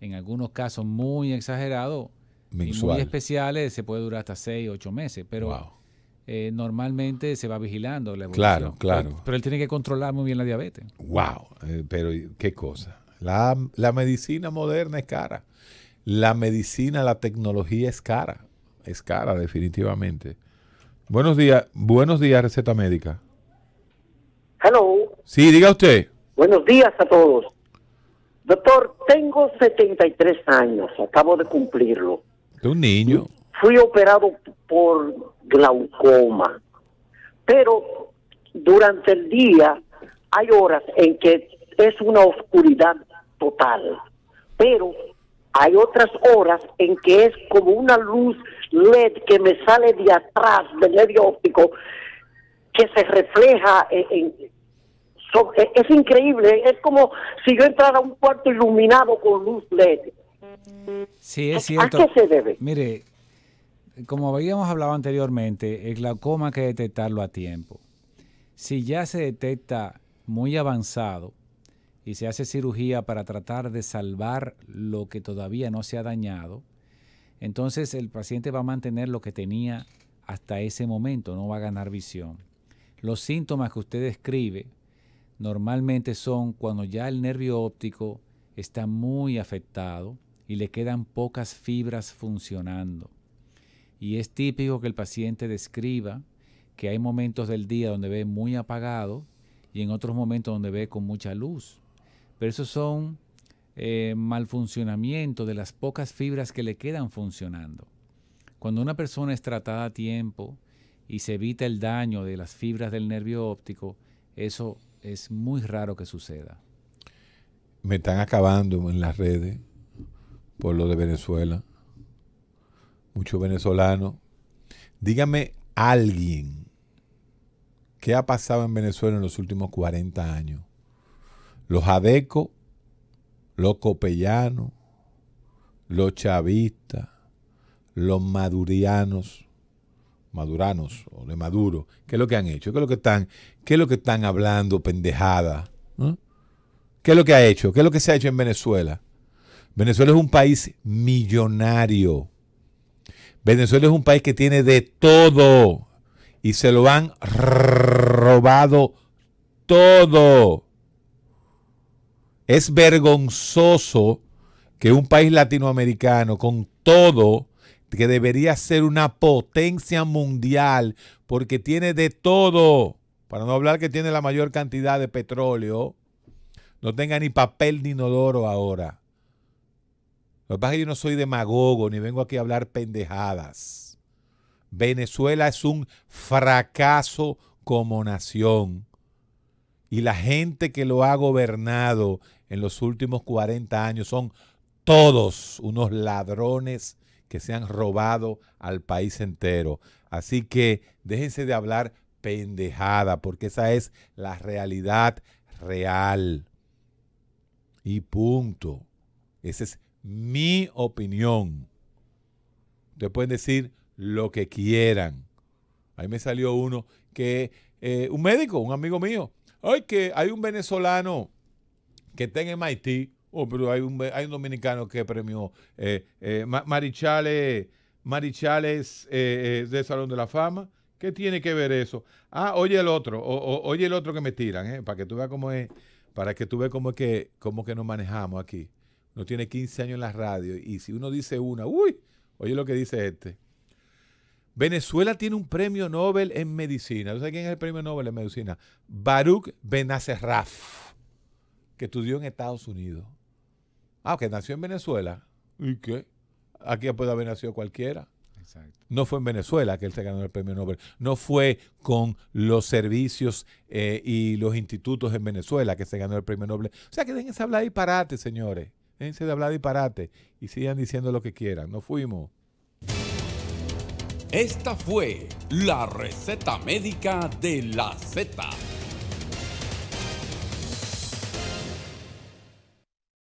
En algunos casos muy exagerados y muy especiales, se puede durar hasta seis, ocho meses. Pero eh, normalmente se va vigilando la evolución. Claro, claro. Pero, él tiene que controlar muy bien la diabetes. Wow, eh, pero qué cosa. La, la medicina moderna es cara. La medicina, la tecnología es cara. Es cara, definitivamente. Buenos días, buenos días, receta médica. Hello. Sí, diga usted. Buenos días a todos. Doctor, tengo 73 años, acabo de cumplirlo. De un niño. Fui operado por glaucoma, pero durante el día hay horas en que es una oscuridad total, pero hay otras horas en que es como una luz LED que me sale de atrás del medio óptico que se refleja en, e, es, increíble, es como si yo entrara a un cuarto iluminado con luz LED. Sí, es cierto. ¿A qué se debe? Mire, como habíamos hablado anteriormente, el glaucoma coma que detectarlo a tiempo. Si ya se detecta muy avanzado, y se hace cirugía para tratar de salvar lo que todavía no se ha dañado, entonces el paciente va a mantener lo que tenía hasta ese momento, no va a ganar visión. Los síntomas que usted describe normalmente son cuando ya el nervio óptico está muy afectado y le quedan pocas fibras funcionando. Y es típico que el paciente describa que hay momentos del día donde ve muy apagado y en otros momentos donde ve con mucha luz. Pero esos son eh, mal funcionamiento de las pocas fibras que le quedan funcionando. Cuando una persona es tratada a tiempo y se evita el daño de las fibras del nervio óptico, eso es muy raro que suceda. Me están acabando en las redes por lo de Venezuela. Muchos venezolanos. Dígame alguien, ¿qué ha pasado en Venezuela en los últimos 40 años? los adecos, los copellanos, los chavistas, los madurianos, maduranos o de Maduro, ¿qué es lo que han hecho? ¿Qué es lo que están, qué lo que están hablando pendejada? ¿Qué es lo que ha hecho? ¿Qué es lo que se ha hecho en Venezuela? Venezuela es un país millonario. Venezuela es un país que tiene de todo y se lo han robado todo. Es vergonzoso que un país latinoamericano con todo que debería ser una potencia mundial porque tiene de todo, para no hablar que tiene la mayor cantidad de petróleo, no tenga ni papel ni inodoro ahora. Lo que pasa es que yo no soy demagogo ni vengo aquí a hablar pendejadas. Venezuela es un fracaso como nación y la gente que lo ha gobernado en los últimos 40 años son todos unos ladrones que se han robado al país entero. Así que déjense de hablar pendejada, porque esa es la realidad real. Y punto. Esa es mi opinión. Ustedes pueden decir lo que quieran. Ahí me salió uno que, eh, un médico, un amigo mío, que hay un venezolano que está en MIT, oh, pero hay un, hay un dominicano que premió eh, eh, Marichales, Marichales eh, Salón de la Fama. ¿Qué tiene que ver eso? Ah, oye el otro, o, o, oye el otro que me tiran, para que tú veas cómo es, para que tú veas cómo que, cómo que nos manejamos aquí. no tiene 15 años en la radio y si uno dice una, uy, oye lo que dice este. Venezuela tiene un premio Nobel en medicina. ¿Sabes quién es el premio Nobel en medicina? Baruch Benacerraf, que estudió en Estados Unidos. Ah, que nació en Venezuela. ¿Y qué? Aquí puede haber nacido cualquiera. Exacto. No fue en Venezuela que él se ganó el premio Nobel. No fue con los servicios eh, y los institutos en Venezuela que se ganó el premio Nobel. O sea que déjense hablar parate, señores. Déjense de hablar disparate. Y sigan diciendo lo que quieran. No fuimos. Esta fue la receta médica de la Z.